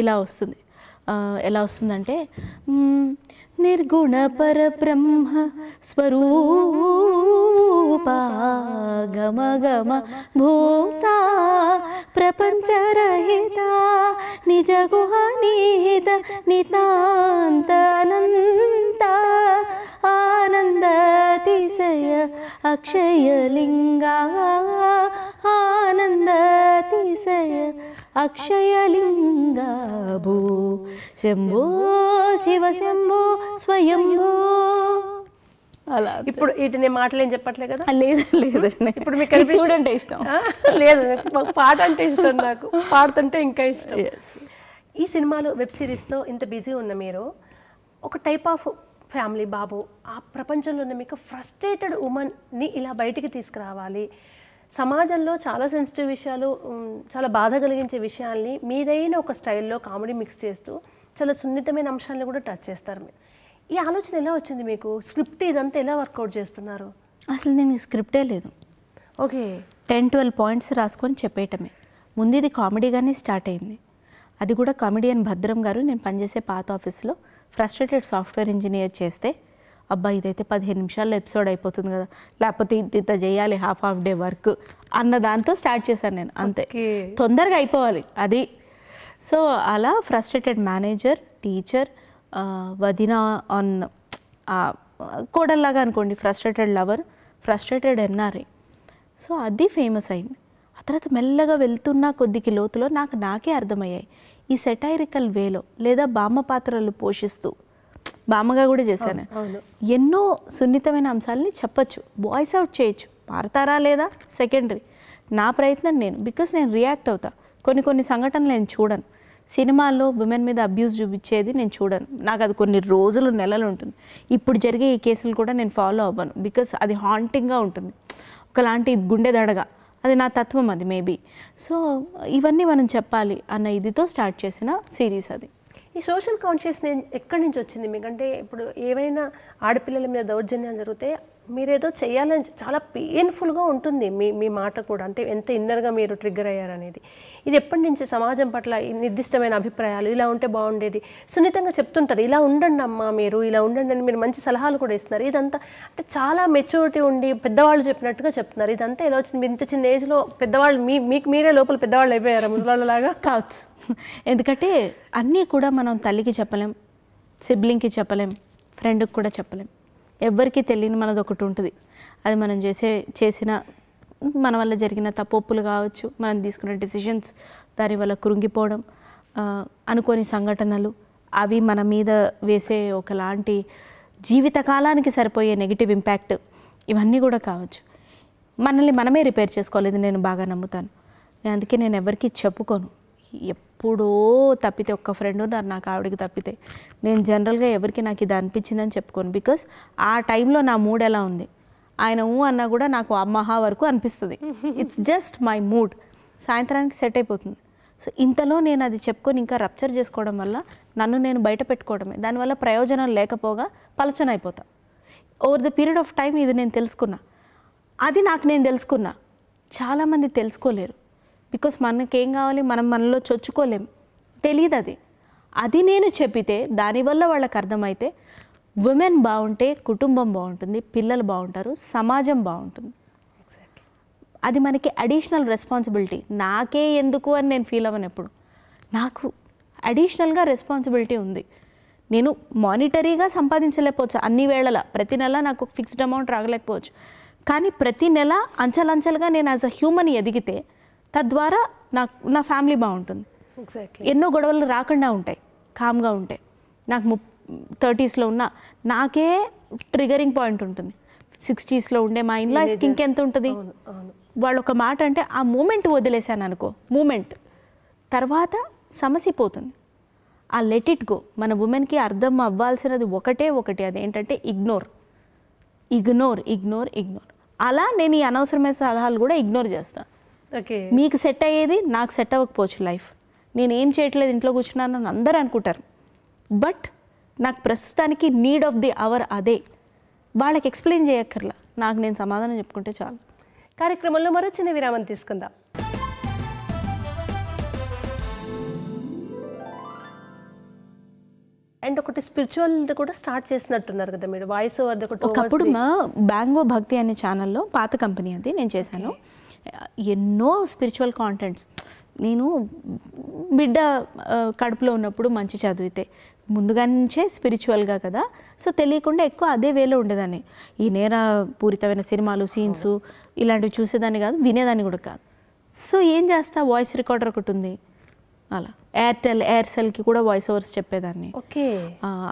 ఇలా వస్తుంది ఎలా వస్తుందంటే నిర్గుణ పర బ్రహ్మ గమ భూత ప్రపంచరహిత నిజ నిహిత నితాంత అనంత ఆనందతిశయ అక్షయలింగా ఆనందతిశయ అక్షయలింగ భూ శంభో శివ శంభో స్వయంభో అలా ఇప్పుడు ఇది నేను మాటలు ఏం కదా లేదు లేదండి ఇప్పుడు మీకు చూడంటే ఇష్టం లేదు పాట అంటే ఇష్టం నాకు పాడుతుంటే ఇంకా ఇష్టం ఈ సినిమాలో వెబ్ సిరీస్తో ఇంత బిజీ ఉన్న మీరు ఒక టైప్ ఆఫ్ ఫ్యామిలీ బాబు ఆ ప్రపంచంలో ఉన్న మీకు ఫ్రస్ట్రేటెడ్ ఉమెన్ని ఇలా బయటికి తీసుకురావాలి సమాజంలో చాలా సెన్సిటివ్ విషయాలు చాలా బాధ కలిగించే విషయాల్ని మీదైన ఒక స్టైల్లో కామెడీ మిక్స్ చేస్తూ చాలా సున్నితమైన అంశాలను కూడా టచ్ చేస్తారు మీరు ఈ ఆలోచన ఎలా వచ్చింది మీకు స్క్రిప్ట్ ఇదంతా ఎలా వర్కౌట్ చేస్తున్నారు అసలు నేను స్క్రిప్టే లేదు ఓకే టెన్ ట్వెల్వ్ పాయింట్స్ రాసుకొని చెప్పేయటమే ముందు ఇది కామెడీగానే స్టార్ట్ అయింది అది కూడా కామెడియన్ భద్రం గారు నేను పనిచేసే పాత ఆఫీస్లో ఫ్రస్ట్రేటెడ్ సాఫ్ట్వేర్ ఇంజనీర్ చేస్తే అబ్బా ఇదైతే పదిహేను నిమిషాల్లో ఎపిసోడ్ అయిపోతుంది కదా లేకపోతే ఇంత ఇంత చేయాలి హాఫ్ హాఫ్ డే వర్క్ అన్న దాంతో స్టార్ట్ చేశాను నేను అంతే తొందరగా అయిపోవాలి అది సో అలా ఫ్రస్ట్రేటెడ్ మేనేజర్ టీచర్ వదిన ఆన్ కోడల్లాగా అనుకోండి frustrated lover frustrated NRI so అది ఫేమస్ అయింది ఆ తర్వాత మెల్లగా వెళ్తున్న కొద్దికి లోతులో నాకు నాకే అర్థమయ్యాయి ఈ సెటైరికల్ వేలో లేదా బామ్మ పాత్రలు పోషిస్తూ బామ్మగా కూడా చేశాను ఎన్నో సున్నితమైన అంశాలని చెప్పచ్చు వాయిస్ అవుట్ చేయొచ్చు మారతారా లేదా సెకండరీ నా ప్రయత్నం నేను బికాస్ నేను రియాక్ట్ అవుతా కొన్ని కొన్ని సంఘటనలు నేను చూడను సినిమాల్లో ఉమెన్ మీద అబ్యూస్ చూపించేది నేను చూడను నాకు అది కొన్ని రోజులు నెలలు ఉంటుంది ఇప్పుడు జరిగే ఈ కేసులు కూడా నేను ఫాలో అవ్వను బికాస్ అది హాంటింగ్గా ఉంటుంది ఒకలాంటి గుండె దడగా అది నా తత్వం అది మేబీ సో ఇవన్నీ మనం చెప్పాలి అన్న ఇదితో స్టార్ట్ చేసిన సిరీస్ అది ఈ సోషల్ కాన్షియస్ ఎక్కడి నుంచి వచ్చింది మీకంటే ఇప్పుడు ఏమైనా ఆడపిల్లల మీద దౌర్జన్యాలు జరిగితే మీరేదో చేయాలని చాలా పెయిన్ఫుల్గా ఉంటుంది మీ మీ మాట కూడా అంటే ఎంత ఇన్నర్గా మీరు ట్రిగ్గర్ అయ్యారనేది ఇది ఎప్పటి నుంచి సమాజం పట్ల నిర్దిష్టమైన అభిప్రాయాలు ఇలా ఉంటే బాగుండేది సున్నితంగా చెప్తుంటారు ఇలా ఉండండి అమ్మా మీరు ఇలా ఉండండి అని మీరు మంచి సలహాలు కూడా ఇస్తున్నారు ఇదంతా అంటే చాలా మెచ్యూరిటీ ఉండి పెద్దవాళ్ళు చెప్పినట్టుగా చెప్తున్నారు ఇదంతా ఎలా వచ్చింది ఇంత చిన్న ఏజ్లో పెద్దవాళ్ళు మీ మీకు మీరే లోపల పెద్దవాళ్ళు అయిపోయారా ముసలాళ్ళలాగా కావచ్చు ఎందుకంటే అన్నీ కూడా మనం తల్లికి చెప్పలేం సిబ్లింగ్కి చెప్పలేం ఫ్రెండ్కి కూడా చెప్పలేం ఎవ్వరికీ తెలియని మనది ఒకటి ఉంటుంది అది మనం చేసే చేసిన మన వల్ల జరిగిన తప్పొప్పులు కావచ్చు మనం తీసుకున్న డెసిషన్స్ దాని వల్ల కృంగిపోవడం అనుకోని సంఘటనలు అవి మన మీద వేసే ఒకలాంటి జీవితకాలానికి సరిపోయే నెగిటివ్ ఇంపాక్ట్ ఇవన్నీ కూడా కావచ్చు మనల్ని మనమే రిపేర్ చేసుకోలేదు నేను బాగా నమ్ముతాను అందుకే నేను ఎవరికి చెప్పుకోను ఎప్పుడో తప్పితే ఒక్క ఫ్రెండ్ ఉన్నారు నాకు ఆవిడకి తప్పితే నేను జనరల్గా ఎవరికి నాకు ఇది అనిపించిందని చెప్పుకోను బికాస్ ఆ టైంలో నా మూడ్ ఎలా ఉంది ఆయన ఊ అన్నా కూడా నాకు అమ్మహా వరకు అనిపిస్తుంది ఇట్స్ జస్ట్ మై మూడ్ సాయంత్రానికి సెట్ అయిపోతుంది సో ఇంతలో నేను అది చెప్పుకొని ఇంకా రప్చర్ చేసుకోవడం వల్ల నన్ను నేను బయట పెట్టుకోవడమే దానివల్ల ప్రయోజనం లేకపోగా పలచన అయిపోతా over the period of time ఇది నేను తెలుసుకున్నా అది నాకు నేను తెలుసుకున్నా చాలామంది తెలుసుకోలేరు బికాస్ మనకేం కావాలి మనం మనలో చొచ్చుకోలేం తెలియదు అది అది నేను చెప్పితే దానివల్ల వాళ్ళకి అర్థమైతే ఉమెన్ బాగుంటే కుటుంబం బాగుంటుంది పిల్లలు బాగుంటారు సమాజం బాగుంటుంది అది మనకి అడిషనల్ రెస్పాన్సిబిలిటీ నాకే ఎందుకు అని నేను ఫీల్ అవ్వను ఎప్పుడు నాకు అడిషనల్గా రెస్పాన్సిబిలిటీ ఉంది నేను మానిటరీగా సంపాదించలేకపోవచ్చు అన్ని వేళల ప్రతి నెల నాకు ఫిక్స్డ్ అమౌంట్ రాగలేకపోవచ్చు కానీ ప్రతి నెల అంచలంచలుగా నేను యాజ్ అ హ్యూమన్ ఎదిగితే తద్వారా నాకు నా ఫ్యామిలీ బాగుంటుంది ఎన్నో గొడవలు రాకుండా ఉంటాయి కామ్గా ఉంటాయి నాకు ము థర్టీస్లో ఉన్న నాకే ట్రిగరింగ్ పాయింట్ ఉంటుంది సిక్స్టీస్లో ఉండే మా ఇంట్లో ఇంకెంత ఉంటుంది వాళ్ళు ఒక మాట అంటే ఆ మూమెంట్ వదిలేశాను అనుకో మూమెంట్ తర్వాత సమస్య పోతుంది ఆ లెట్ ఇట్ గో మన ఉమెన్కి అర్థం అవ్వాల్సినది ఒకటే ఒకటి అది ఏంటంటే ఇగ్నోర్ ఇగ్నోర్ ఇగ్నోర్ ఇగ్నోర్ అలా నేను ఈ అనవసరమైన సలహాలు కూడా ఇగ్నోర్ చేస్తాను మీకు సెట్ అయ్యేది నాకు సెట్ అవ్వకపోవచ్చు లైఫ్ నేను ఏం చేయట్లేదు ఇంట్లో కూర్చున్నాను అని అందరూ అనుకుంటారు బట్ నాకు ప్రస్తుతానికి నీడ్ ఆఫ్ ది అవర్ అదే వాళ్ళకి ఎక్స్ప్లెయిన్ చేయక్కర్లా నాకు నేను సమాధానం చెప్పుకుంటే చాలు కార్యక్రమంలో మరో చిన్న విరామం తీసుకుందాం అండ్ ఒకటి స్పిరిచువల్ కూడా స్టార్ట్ చేసినట్టున్నారు కదా మీరు వాయిస్ ఓవర్ ఒకప్పుడు మా బ్యాంగో భక్తి అనే ఛానల్లో పాత కంపెనీ అది నేను చేశాను ఎన్నో స్పిరిచువల్ కాంటెంట్స్ నేను బిడ్డ కడుపులో ఉన్నప్పుడు మంచి చదివితే ముందుగా నుంచే స్పిరిచువల్గా కదా సో తెలియకుండా ఎక్కువ అదే వేలో ఉండేదాన్ని ఈ నేర పూరితమైన సినిమాలు సీన్స్ ఇలాంటివి చూసేదాన్ని కాదు వినేదాన్ని కూడా కాదు సో ఏం చేస్తా వాయిస్ రికార్డర్ ఒకటి ఉంది అలా ఎయిర్టెల్ ఎయిర్సెల్కి కూడా వాయిస్ ఓవర్స్ చెప్పేదాన్ని ఓకే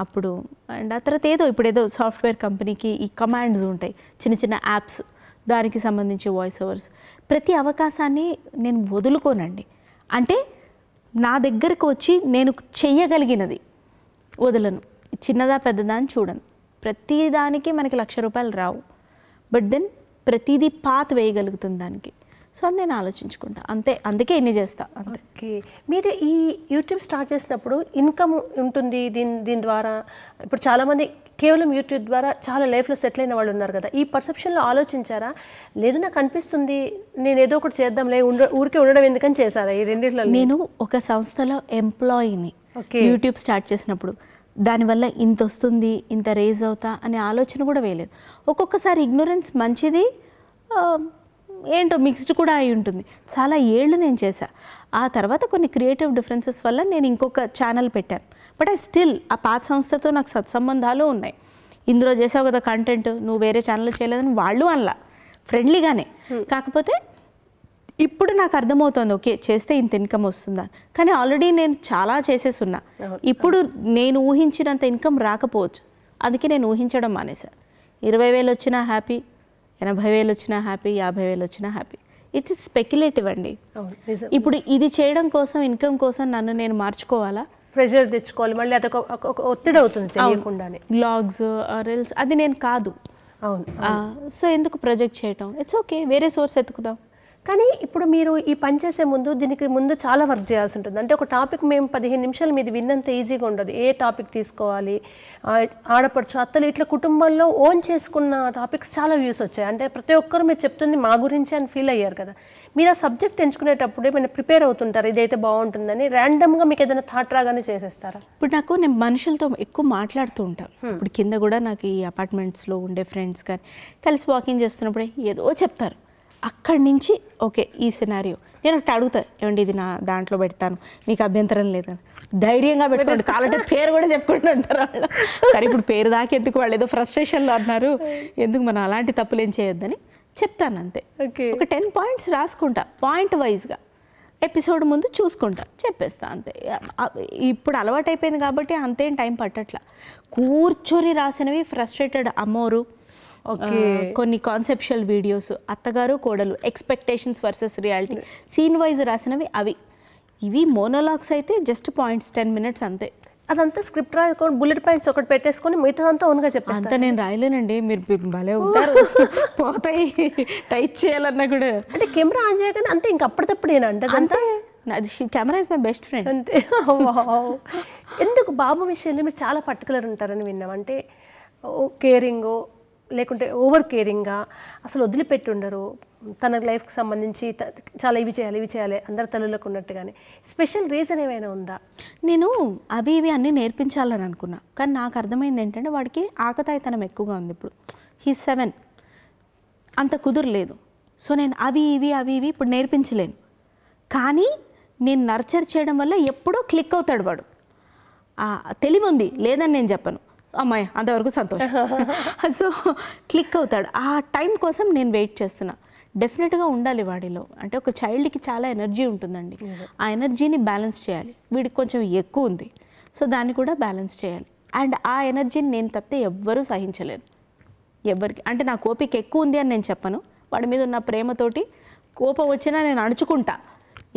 అప్పుడు అండ్ ఆ తర్వాత ఏదో ఇప్పుడు ఏదో సాఫ్ట్వేర్ కంపెనీకి ఈ కమాండ్స్ ఉంటాయి చిన్న చిన్న యాప్స్ దానికి సంబంధించి వాయిస్ ఓవర్స్ ప్రతి అవకాశాన్ని నేను వదులుకోనండి అంటే నా దగ్గరకు వచ్చి నేను చెయ్యగలిగినది వదలను చిన్నదా పెద్దదా అని చూడను ప్రతిదానికి మనకి లక్ష రూపాయలు రావు బట్ దెన్ ప్రతిదీ పాత వేయగలుగుతుంది దానికి సో నేను ఆలోచించుకుంటా అంతే అందుకే ఎన్ని చేస్తా అంతే మీరు ఈ యూట్యూబ్ స్టార్ట్ చేసినప్పుడు ఇన్కమ్ ఉంటుంది దీని దీని ద్వారా ఇప్పుడు చాలామంది కేవలం యూట్యూబ్ ద్వారా చాలా లైఫ్లో సెటిల్ అయిన వాళ్ళు ఉన్నారు కదా ఈ పర్సెప్షన్లో ఆలోచించారా లేదు నాకు అనిపిస్తుంది నేను ఏదో ఒకటి చేద్దాం ఉండ ఊరికే ఉండడం ఎందుకని చేశారా ఈ రెండింటిలో నేను ఒక సంస్థలో ఎంప్లాయీని యూట్యూబ్ స్టార్ట్ చేసినప్పుడు దానివల్ల ఇంత వస్తుంది ఇంత రేజ్ అవుతా అనే ఆలోచన కూడా వేయలేదు ఒక్కొక్కసారి ఇగ్నోరెన్స్ మంచిది ఏంటో మిక్స్డ్ కూడా అయి ఉంటుంది చాలా ఏళ్ళు నేను చేశా ఆ తర్వాత కొన్ని క్రియేటివ్ డిఫరెన్సెస్ వల్ల నేను ఇంకొక ఛానల్ పెట్టాను బట్ ఐ స్టిల్ ఆ పాత సంస్థతో నాకు సత్సంబంధాలు ఉన్నాయి ఇందులో చేసావు కదా కంటెంట్ నువ్వు వేరే ఛానల్ చేయలేదని వాళ్ళు అనలా ఫ్రెండ్లీగానే hmm. కాకపోతే ఇప్పుడు నాకు అర్థమవుతుంది ఓకే చేస్తే ఇంత ఇన్కమ్ వస్తుందా కానీ ఆల్రెడీ నేను చాలా చేసేసి ఉన్నా ఇప్పుడు నేను ఊహించినంత ఇన్కమ్ రాకపోవచ్చు అందుకే నేను ఊహించడం మానేశాను ఇరవై వేలు వచ్చినా హ్యాపీ ఎనభై వేలు వచ్చినా హ్యాపీ యాభై వేలు వచ్చినా హ్యాపీ ఇట్ ఇస్ స్పెక్యులేటివ్ అండి ఇప్పుడు ఇది చేయడం కోసం ఇన్కమ్ కోసం నన్ను నేను మార్చుకోవాలా ప్రెషర్ తెచ్చుకోవాలి మళ్ళీ అది ఒక ఒత్తిడి అవుతుంది తెలియకుండానే బ్లాగ్స్ రీల్స్ అది నేను కాదు అవును సో ఎందుకు ప్రొజెక్ట్ చేయటం ఇట్స్ ఓకే వేరే సోర్స్ ఎత్తుకుదాం కానీ ఇప్పుడు మీరు ఈ పని చేసే ముందు దీనికి ముందు చాలా వర్క్ చేయాల్సి ఉంటుంది అంటే ఒక టాపిక్ మేము పదిహేను నిమిషాలు మీది విన్నంత ఈజీగా ఉండదు ఏ టాపిక్ తీసుకోవాలి ఆడపడుచు అత్తలు ఇట్లా కుటుంబంలో ఓన్ చేసుకున్న టాపిక్స్ చాలా వ్యూస్ వచ్చాయి అంటే ప్రతి ఒక్కరు మీరు చెప్తుంది మా గురించి అని ఫీల్ అయ్యారు కదా మీరు ఆ సబ్జెక్ట్ ఎంచుకునేటప్పుడే ఏమైనా ప్రిపేర్ అవుతుంటారు ఇదైతే బాగుంటుందని ర్యాండమ్గా మీకు ఏదైనా థాట్ రాగానే చేసేస్తారా ఇప్పుడు నాకు నేను మనుషులతో ఎక్కువ మాట్లాడుతూ ఉంటాను ఇప్పుడు కింద కూడా నాకు ఈ అపార్ట్మెంట్స్లో ఉండే ఫ్రెండ్స్ కానీ కలిసి వాకింగ్ చేస్తున్నప్పుడే ఏదో చెప్తారు అక్కడి నుంచి ఓకే ఈ సినారియో నేను ఒకటి అడుగుతా ఏమండి ఇది నా దాంట్లో పెడతాను మీకు అభ్యంతరం లేదని ధైర్యంగా పెట్టుకోండి కాలంటే పేరు కూడా చెప్పుకుంటూ ఉంటారు వాళ్ళు సరే ఇప్పుడు పేరు దాకా ఎందుకు వాళ్ళు ఏదో ఫ్రస్ట్రేషన్లో అన్నారు ఎందుకు మనం అలాంటి తప్పులేం చేయొద్దని చెప్తాను అంతే ఓకే ఒక టెన్ పాయింట్స్ రాసుకుంటా పాయింట్ వైజ్గా ఎపిసోడ్ ముందు చూసుకుంటా చెప్పేస్తా అంతే ఇప్పుడు అలవాటైపోయింది కాబట్టి అంతేం టైం పట్టట్లా కూర్చొని రాసినవి ఫ్రస్ట్రేటెడ్ అమ్మోరు కొన్ని కాన్సెప్షువల్ వీడియోస్ అత్తగారు కోడలు expectations versus reality scene wise రాసినవి అవి ఇవి మోనోలాగ్స్ అయితే జస్ట్ పాయింట్స్ టెన్ మినిట్స్ అంతే అదంతా స్క్రిప్ట్ రాయకుండా బుల్లెట్ పాయింట్స్ ఒకటి పెట్టేసుకొని మిగతాదంతా ఉన్నగా చెప్పాను అంతా నేను రాయలేనండి మీరు భలే ఉంటారు పోతాయి టైప్ చేయాలన్నా కూడా అంటే కెమెరా ఆన్ చేయగానే అంతే ఇంక అప్పటికప్పుడు నేను అంటే అంతే camera is my best friend అంతే ఎందుకు బాబు విషయంలో మీరు చాలా పర్టికులర్ ఉంటారని విన్నాం అంటే కేరింగో లేకుంటే ఓవర్ కేరింగ్గా అసలు వదిలిపెట్టుండరు తన లైఫ్కి సంబంధించి చాలా ఇవి చేయాలి ఇవి చేయాలి అందరి తల్లులకు ఉన్నట్టుగానే స్పెషల్ రీజన్ ఏమైనా ఉందా నేను అవి ఇవి అన్నీ నేర్పించాలని అనుకున్నా కానీ నాకు అర్థమైంది ఏంటంటే వాడికి ఆకతాయితనం ఎక్కువగా ఉంది ఇప్పుడు హీ సెవెన్ అంత కుదరలేదు సో నేను అవి ఇవి అవి ఇవి ఇప్పుడు నేర్పించలేను కానీ నేను నర్చర్ చేయడం వల్ల ఎప్పుడో క్లిక్ అవుతాడు వాడు తెలివి ఉంది లేదని నేను చెప్పను అమ్మాయి అంతవరకు సంతోషం సో క్లిక్ అవుతాడు ఆ టైం కోసం నేను వెయిట్ చేస్తున్నా డెఫినెట్గా ఉండాలి వాడిలో అంటే ఒక చైల్డ్కి చాలా ఎనర్జీ ఉంటుందండి ఆ ఎనర్జీని బ్యాలెన్స్ చేయాలి వీడికి కొంచెం ఎక్కువ ఉంది సో దాన్ని కూడా బ్యాలెన్స్ చేయాలి అండ్ ఆ ఎనర్జీని నేను తప్పితే ఎవ్వరూ సహించలేను ఎవరికి అంటే నా కోపిక ఎక్కువ ఉంది అని నేను చెప్పను వాడి మీద ఉన్న ప్రేమతోటి కోపం వచ్చినా నేను అణుచుకుంటా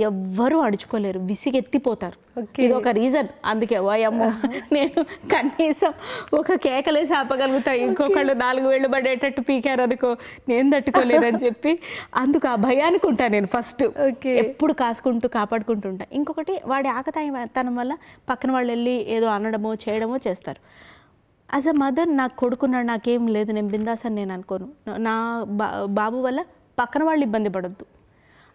ఎవ్వరూ అడుచుకోలేరు విసిగెత్తిపోతారు ఇది ఒక రీజన్ అందుకే ఓయమ్మో నేను కనీసం ఒక కేకలే చేపగలుగుతా ఇంకొకళ్ళు నాలుగు వేళ్ళు పడేటట్టు పీకారు అనుకో నేను తట్టుకోలేదని చెప్పి అందుకు ఆ భయానికి ఉంటా నేను ఫస్ట్ ఎప్పుడు కాసుకుంటూ కాపాడుకుంటూ ఉంటా ఇంకొకటి వాడి ఆకతాయి తనం వల్ల పక్కన వాళ్ళు వెళ్ళి ఏదో అనడమో చేయడమో చేస్తారు యాజ్ అ మదర్ నాకు కొడుకున్నాడు నాకేం లేదు నేను బిందాస్ అని నేను అనుకోను నా బాబు వల్ల పక్కన వాళ్ళు ఇబ్బంది పడద్దు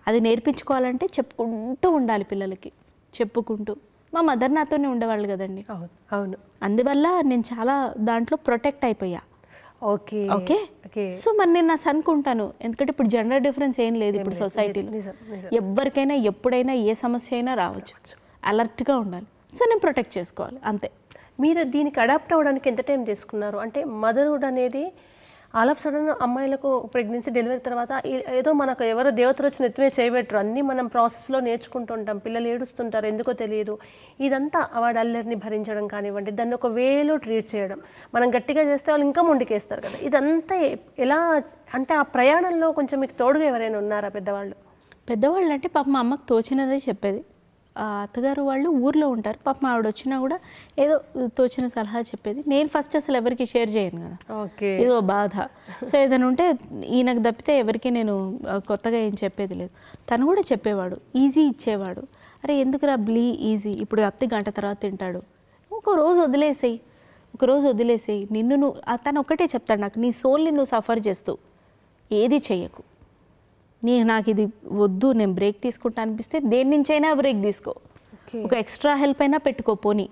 అది నేర్పించుకోవాలంటే చెప్పుకుంటూ ఉండాలి పిల్లలకి చెప్పుకుంటూ మా మదర్ నాతోనే ఉండేవాళ్ళు కదండి అవును అందువల్ల నేను చాలా దాంట్లో ప్రొటెక్ట్ అయిపోయా ఓకే ఓకే సో మరి నేను నా ఉంటాను ఎందుకంటే ఇప్పుడు జనరల్ డిఫరెన్స్ ఏం లేదు ఇప్పుడు సొసైటీలో ఎవరికైనా ఎప్పుడైనా ఏ సమస్య అయినా రావచ్చు అలర్ట్గా ఉండాలి సో నేను ప్రొటెక్ట్ చేసుకోవాలి అంతే మీరు దీనికి అడాప్ట్ అవ్వడానికి ఎంత టైం తీసుకున్నారు అంటే మదర్హుడ్ అనేది ఆల్ ఆఫ్ సడన్ అమ్మాయిలకు ప్రెగ్నెన్సీ డెలివరీ తర్వాత ఏదో మనకు ఎవరో దేవతలు వచ్చి నెత్తిమే చేయబెట్టరు అన్నీ మనం ప్రాసెస్లో నేర్చుకుంటుంటాం పిల్లలు ఏడుస్తుంటారు ఎందుకో తెలియదు ఇదంతా వాడు అల్లరిని భరించడం కానివ్వండి దాన్ని ఒక వేలో ట్రీట్ చేయడం మనం గట్టిగా చేస్తే వాళ్ళు ఇంకా ముండికేస్తారు కదా ఇదంతా ఎలా అంటే ఆ ప్రయాణంలో కొంచెం మీకు తోడుగా ఎవరైనా ఉన్నారా పెద్దవాళ్ళు పెద్దవాళ్ళు అంటే పాప మా అమ్మకు తోచినదే చెప్పేది అత్తగారు వాళ్ళు ఊర్లో ఉంటారు పాపం ఆవిడ వచ్చినా కూడా ఏదో తోచిన సలహా చెప్పేది నేను ఫస్ట్ అసలు ఎవరికి షేర్ చేయను కదా ఓకే బాధ సో ఏదైనా ఉంటే ఈయనకు తప్పితే ఎవరికి నేను కొత్తగా ఏం చెప్పేది లేదు తను కూడా చెప్పేవాడు ఈజీ ఇచ్చేవాడు అరే ఎందుకురా బ్లీ ఈజీ ఇప్పుడు అత్తి గంట తర్వాత తింటాడు ఒక రోజు వదిలేసేయి ఒక రోజు వదిలేసేయి నిన్ను నువ్వు తను ఒక్కటే చెప్తాడు నాకు నీ సోల్ని నువ్వు సఫర్ చేస్తూ ఏది చెయ్యకు నీ నాకు ఇది వద్దు నేను బ్రేక్ తీసుకుంటా అనిపిస్తే దేని నుంచైనా బ్రేక్ తీసుకో ఒక ఎక్స్ట్రా హెల్ప్ అయినా పెట్టుకో పోనీ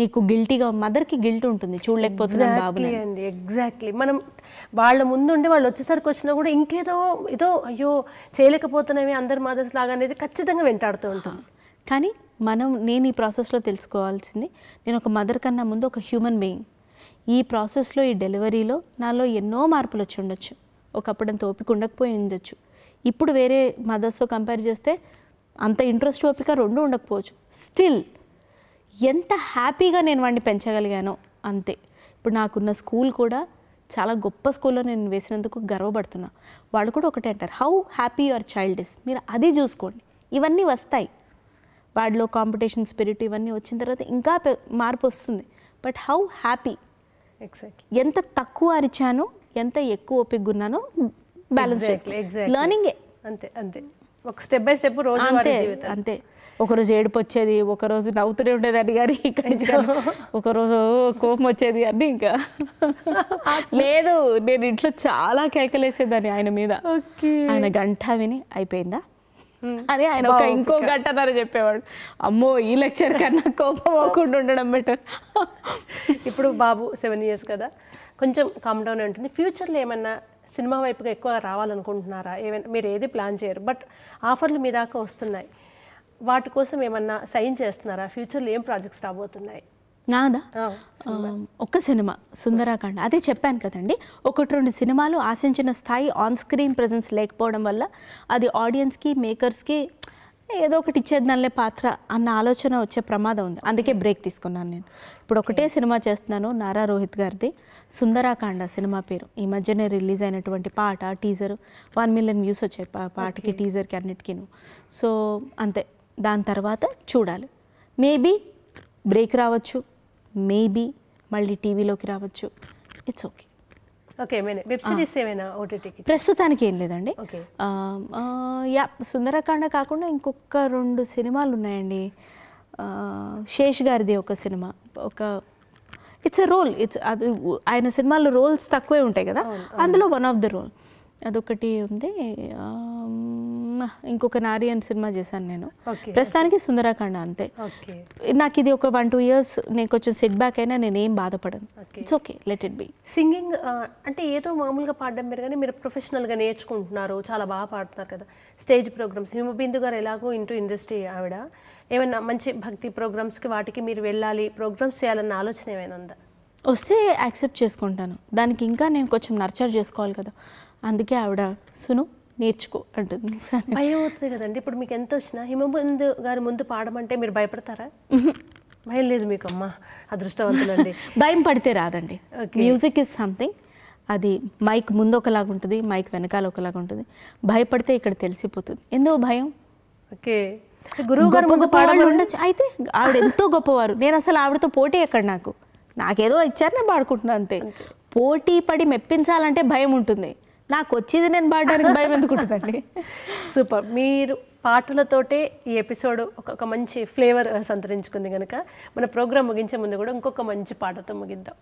నీకు గిల్టీగా మదర్కి గిల్ట్ ఉంటుంది చూడలేకపోతుంది బాబు అండి ఎగ్జాక్ట్లీ మనం వాళ్ళ ముందు ఉండి వాళ్ళు వచ్చేసరికి వచ్చినా కూడా ఇంకేదో ఏదో అయ్యో చేయలేకపోతున్నవి అందరి మదర్స్ లాగా అనేది ఖచ్చితంగా వెంటాడుతూ ఉంటాం కానీ మనం నేను ఈ ప్రాసెస్లో తెలుసుకోవాల్సింది నేను ఒక మదర్ కన్నా ముందు ఒక హ్యూమన్ బీయింగ్ ఈ ప్రాసెస్లో ఈ డెలివరీలో నాలో ఎన్నో మార్పులు వచ్చి ఉండొచ్చు ఒకప్పుడు అంత ఓపిక ఉండకపోయి ఉండొచ్చు ఇప్పుడు వేరే మదర్స్తో కంపేర్ చేస్తే అంత ఇంట్రెస్ట్ ఓపిక రెండు ఉండకపోవచ్చు స్టిల్ ఎంత హ్యాపీగా నేను వాడిని పెంచగలిగానో అంతే ఇప్పుడు నాకున్న స్కూల్ కూడా చాలా గొప్ప స్కూల్లో నేను వేసినందుకు గర్వపడుతున్నా వాళ్ళు కూడా ఒకటే అంటారు how happy your child is మీరు అది చూసుకోండి ఇవన్నీ వస్తాయి వాడిలో కాంపిటీషన్ స్పిరిట్ ఇవన్నీ వచ్చిన తర్వాత ఇంకా మార్పు వస్తుంది బట్ హౌ హ్యాపీ ఎగ్జాక్ట్ ఎంత తక్కువ అరిచానో ఎంత ఎక్కువ ఓపికగా ఉన్నానో బ్యాలెన్స్ చేసుకోవాలి అంతే అంతే ఒక స్టెప్ బై స్టెప్ రోజు అంతే అంతే ఒకరోజు ఏడుపు వచ్చేది ఒకరోజు నవ్వుతూనే ఉండేదాన్ని కానీ ఇక్కడ నుంచి ఒకరోజు కోపం వచ్చేది అన్నీ ఇంకా లేదు నేను ఇంట్లో చాలా కేకలేసేదాన్ని ఆయన మీద ఆయన గంట విని అయిపోయిందా అని ఆయన ఒక ఇంకో గంట ధర చెప్పేవాడు అమ్మో ఈ లెక్చర్ కన్నా కోపం అవ్వకుండా ఉండడం బెటర్ ఇప్పుడు బాబు సెవెన్ ఇయర్స్ కదా కొంచెం కామ్ డౌన్ ఉంటుంది ఫ్యూచర్లో ఏమన్నా సినిమా వైపుగా ఎక్కువ రావాలనుకుంటున్నారా ఏమైనా మీరు ఏది ప్లాన్ చేయరు బట్ ఆఫర్లు మీ దాకా వస్తున్నాయి వాటి కోసం ఏమన్నా సైన్ చేస్తున్నారా ఫ్యూచర్లో ఏం ప్రాజెక్ట్స్ రాబోతున్నాయి నాదా ఒక సినిమా సుందరాకాండ అదే చెప్పాను కదండి ఒకటి రెండు సినిమాలు ఆశించిన స్థాయి ఆన్ స్క్రీన్ ప్రజెన్స్ లేకపోవడం వల్ల అది ఆడియన్స్కి మేకర్స్కి ఏదో ఒకటి ఇచ్చేది దానిలే పాత్ర అన్న ఆలోచన వచ్చే ప్రమాదం ఉంది అందుకే బ్రేక్ తీసుకున్నాను నేను ఇప్పుడు ఒకటే సినిమా చేస్తున్నాను నారా రోహిత్ గారిది సుందరాకాండ సినిమా పేరు ఈ మధ్యనే రిలీజ్ అయినటువంటి పాట టీజర్ వన్ మిలియన్ వ్యూస్ వచ్చాయి పాటకి టీజర్కి అన్నిటికీను సో అంతే దాని తర్వాత చూడాలి మేబీ బ్రేక్ రావచ్చు మేబీ మళ్ళీ టీవీలోకి రావచ్చు it's okay okay web series ఏమైనా ప్రస్తుతానికి ఏం లేదండి యా సుందరకాండ కాకుండా ఇంకొక రెండు సినిమాలు ఉన్నాయండి శేష్ గారిది ఒక సినిమా ఒక ఇట్స్ ఎ రోల్ ఇట్స్ అది ఆయన సినిమాలో రోల్స్ తక్కువే ఉంటాయి కదా అందులో వన్ ఆఫ్ ద రోల్ అదొకటి ఉంది ఇంకొక నారి అని సినిమా చేశాను నేను ప్రస్తుతానికి సుందరాకాండ అంతే నాకు ఇది ఒక వన్ టూ ఇయర్స్ నేను కొంచెం సెట్ బ్యాక్ అయినా నేను ఏం బాధపడను it's okay let it be singing అంటే ఏదో మామూలుగా పాడడం మీరు కానీ మీరు ప్రొఫెషనల్గా నేర్చుకుంటున్నారు చాలా బాగా పాడుతున్నారు కదా స్టేజ్ ప్రోగ్రామ్స్ హిమబిందు గారు ఎలాగో ఇంటూ ఇండస్ట్రీ ఆవిడ ఏమైనా మంచి భక్తి ప్రోగ్రామ్స్కి వాటికి మీరు వెళ్ళాలి ప్రోగ్రామ్స్ చేయాలన్న ఆలోచన ఏమైనా ఉందా వస్తే యాక్సెప్ట్ చేసుకుంటాను దానికి ఇంకా నేను కొంచెం నర్చర్ చేసుకోవాలి కదా అందుకే ఆవిడ సును నేర్చుకో అంటుంది భయం అవుతుంది కదండి ఇప్పుడు మీకు ఎంత వచ్చినా హిమబందు గారి ముందు పాడమంటే మీరు భయపడతారా భయం లేదు మీకు అమ్మ అదృష్టవంతులండి భయం పడితే రాదండి మ్యూజిక్ ఇస్ సంథింగ్ అది మైక్ ముందు ఒకలాగా ఉంటుంది మైక్ వెనకాల ఒకలాగా ఉంటుంది భయపడితే ఇక్కడ తెలిసిపోతుంది ఎందుకు భయం ఓకే గురువు గారు ముందు ఉండొచ్చు అయితే ఆవిడ ఎంతో గొప్పవారు నేను అసలు ఆవిడతో పోటీ ఎక్కడ నాకు నాకేదో ఇచ్చారు నేను పాడుకుంటున్నాను అంతే పోటీ పడి మెప్పించాలంటే భయం ఉంటుంది నాకు వచ్చేది నేను పాడడానికి భయం ఎందుకుంటుందండి సూపర్ మీరు పాటలతోటే ఈ ఎపిసోడ్ ఒక మంచి ఫ్లేవర్ సంతరించుకుంది కనుక మన ప్రోగ్రామ్ ముగించే ముందు కూడా ఇంకొక మంచి పాటతో ముగిద్దాం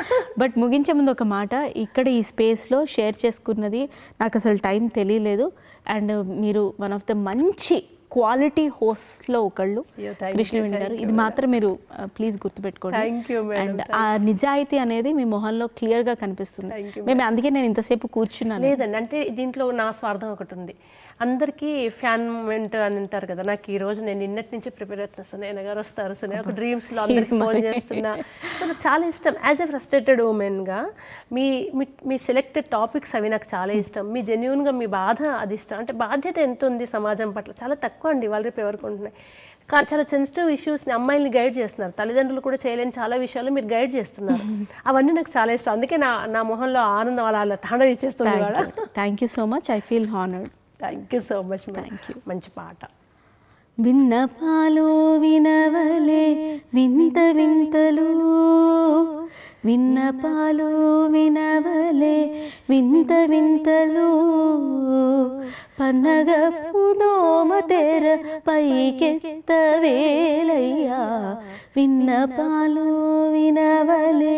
బట్ ముగించే ముందు ఒక మాట ఇక్కడ ఈ స్పేస్లో షేర్ చేసుకున్నది నాకు అసలు టైం తెలియలేదు అండ్ మీరు వన్ ఆఫ్ ద మంచి క్వాలిటీ హోస్ట్లో ఒకళ్ళు కృష్ణవేణి గారు ఇది మాత్రం మీరు ప్లీజ్ uh, గుర్తుపెట్టుకోండి అండ్ ఆ నిజాయితీ అనేది మీ మొహంలో క్లియర్గా కనిపిస్తుంది మేము అందుకే నేను ఇంతసేపు కూర్చున్నాను లేదండి అంటే దీంట్లో నా స్వార్థం ఒకటి ఉంది అందరికీ ఫ్యాన్ మూమెంట్ అని అంటారు కదా నాకు ఈ రోజు నేను నిన్నటి నుంచి ప్రిపేర్ అవుతున్నా సునయన గారు వస్తారు సునయ ఒక డ్రీమ్స్లో అందరికీ ఫోన్ చేస్తున్నా సో నాకు చాలా ఇష్టం యాజ్ ఎ ఫ్రస్ట్రేటెడ్ ఉమెన్గా మీ మీ సెలెక్టెడ్ టాపిక్స్ అవి నాకు చాలా ఇష్టం మీ జెన్యున్గా మీ బాధ అది ఇష్టం అంటే బాధ్యత ఎంత ఉంది సమాజం పట్ల చాలా తక్కువ అండి వాళ్ళ రేపు ఎవరికి ఉంటున్నాయి కానీ చాలా సెన్సిటివ్ ఇష్యూస్ని అమ్మాయిల్ని గైడ్ చేస్తున్నారు తల్లిదండ్రులు కూడా చేయలేని చాలా విషయాలు మీరు గైడ్ చేస్తున్నారు అవన్నీ నాకు చాలా ఇష్టం అందుకే నా నా మొహంలో ఆనందం అలా అలా తాండవిచ్చేస్తుంది thank you so much I feel honoured thank you so much thank you మంచి పాట విన్నపాలు వినవలే వింత వింతలు విన్నపాలు వినవలే వింత వింతలు పన్నగప్పు దోమ తెర పైకెత్తవేలయ్యా విన్నపాలు వినవలే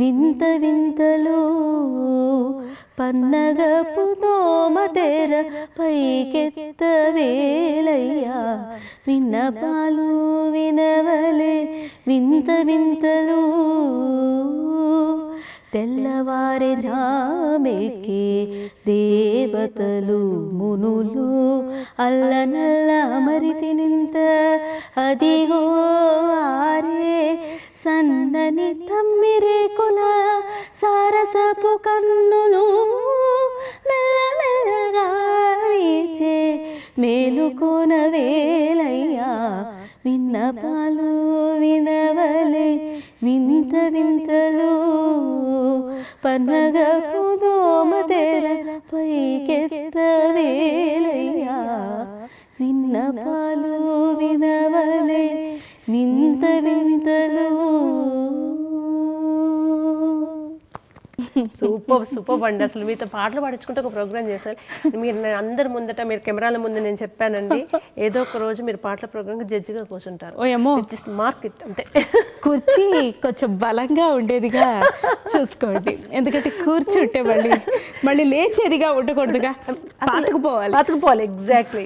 వింత వింతలు పన్నగపు దోమ తెర పైకెత్తవేలయ్యా విన్నపాలు వినవలే వింత వింతలు తెల్లవారి జామెకి దేవతలు మునులు అల్లనల్ల అమరితినింత అదిగో ఆరే సందని తమ్మిరే తమ్మిరేకుల సారసపు కన్నులు మెల్లమెల్లగా వీచే మేలుకోన వేలయ్యా విన్నపాలు వినవలే వింత వింతలు పన్నగ పుదోమ తెర పైకెత్త వేలయ్యా విన్నపాలు వినవలే వింత వింతలు సూపర్ సూపర్ అండి అసలు మీతో పాటలు పాడించుకుంటే ఒక ప్రోగ్రామ్ చేశారు మీరు నేను అందరి ముందట మీరు కెమెరాల ముందు నేను చెప్పానండి ఏదో ఒక రోజు మీరు పాటల ప్రోగ్రామ్ జడ్జిగా కూర్చుంటారు మార్కెట్ అంతే కుర్చీ కొంచెం బలంగా ఉండేదిగా చూసుకోండి ఎందుకంటే కూర్చుంటే మళ్ళీ మళ్ళీ లేచేదిగా ఉండకూడదుగా పాతుకుపోవాలి పాతుకుపోవాలి ఎగ్జాక్ట్లీ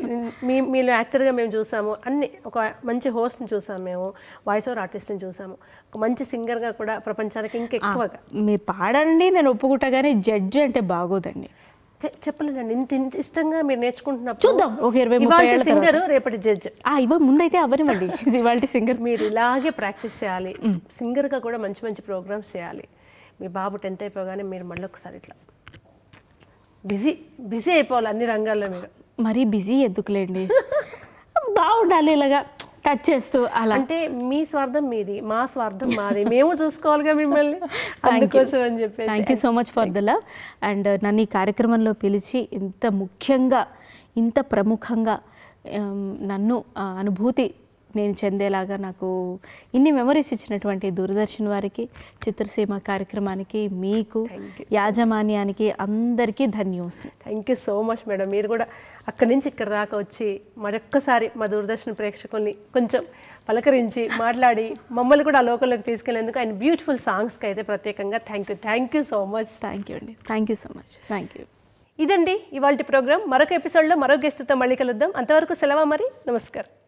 మీ మీరు యాక్టర్గా మేము చూసాము అన్ని ఒక మంచి హోస్ట్ని చూసాము మేము వాయిస్ ఓవర్ ఆర్టిస్ట్ని చూసాము ఒక మంచి సింగర్గా కూడా ప్రపంచానికి ఇంకెక్కువగా మీరు పాడండి నేను ఒప్పుకుంటా కానీ జడ్జి అంటే బాగోదండి చెప్పలేనండి ఇంత ఇష్టంగా మీరు నేర్చుకుంటున్నప్పుడు చూద్దాం ఒక ఇరవై ఇవాళ సింగర్ రేపటి జడ్జ్ ఇవ్వ ముందైతే అవ్వనివ్వండి ఇవాళ సింగర్ మీరు ఇలాగే ప్రాక్టీస్ చేయాలి సింగర్గా కూడా మంచి మంచి ప్రోగ్రామ్స్ చేయాలి మీ బాబు టెన్త్ అయిపోగానే మీరు మళ్ళీ ఒకసారి ఇట్లా బిజీ బిజీ అయిపోవాలి అన్ని రంగాల్లో మీరు మరీ బిజీ ఎందుకులేండి బాగుండాలి ఇలాగా టచ్ చేస్తూ అలా అంటే మీ స్వార్థం మీది మా స్వార్థం మాది మేము చూసుకోవాలిగా మిమ్మల్ని అందుకోసం అని చెప్పి thank you so much for the love and నన్ను ఈ కార్యక్రమంలో పిలిచి ఇంత ముఖ్యంగా ఇంత ప్రముఖంగా um, నన్ను అనుభూతి నేను చెందేలాగా నాకు ఇన్ని మెమరీస్ ఇచ్చినటువంటి దూరదర్శన్ వారికి చిత్రసీమ కార్యక్రమానికి మీకు యాజమాన్యానికి అందరికీ ధన్యవాదం thank you so much madam మీరు కూడా అక్కడి నుంచి ఇక్కడ దాకా వచ్చి మరొక్కసారి మా దూరదర్శన్ ప్రేక్షకుల్ని కొంచెం పలకరించి మాట్లాడి మమ్మల్ని కూడా ఆ లోకల్లోకి తీసుకెళ్లేందుకు ఆయన బ్యూటిఫుల్ సాంగ్స్కి అయితే ప్రత్యేకంగా thank you thank you so much thank you అండి thank you so much thank you ఇదండి ఇవాళ ప్రోగ్రామ్ మరొక ఎపిసోడ్లో మరో గెస్ట్తో మళ్ళీ కలుద్దాం అంతవరకు సెలవు మరి నమస్కారం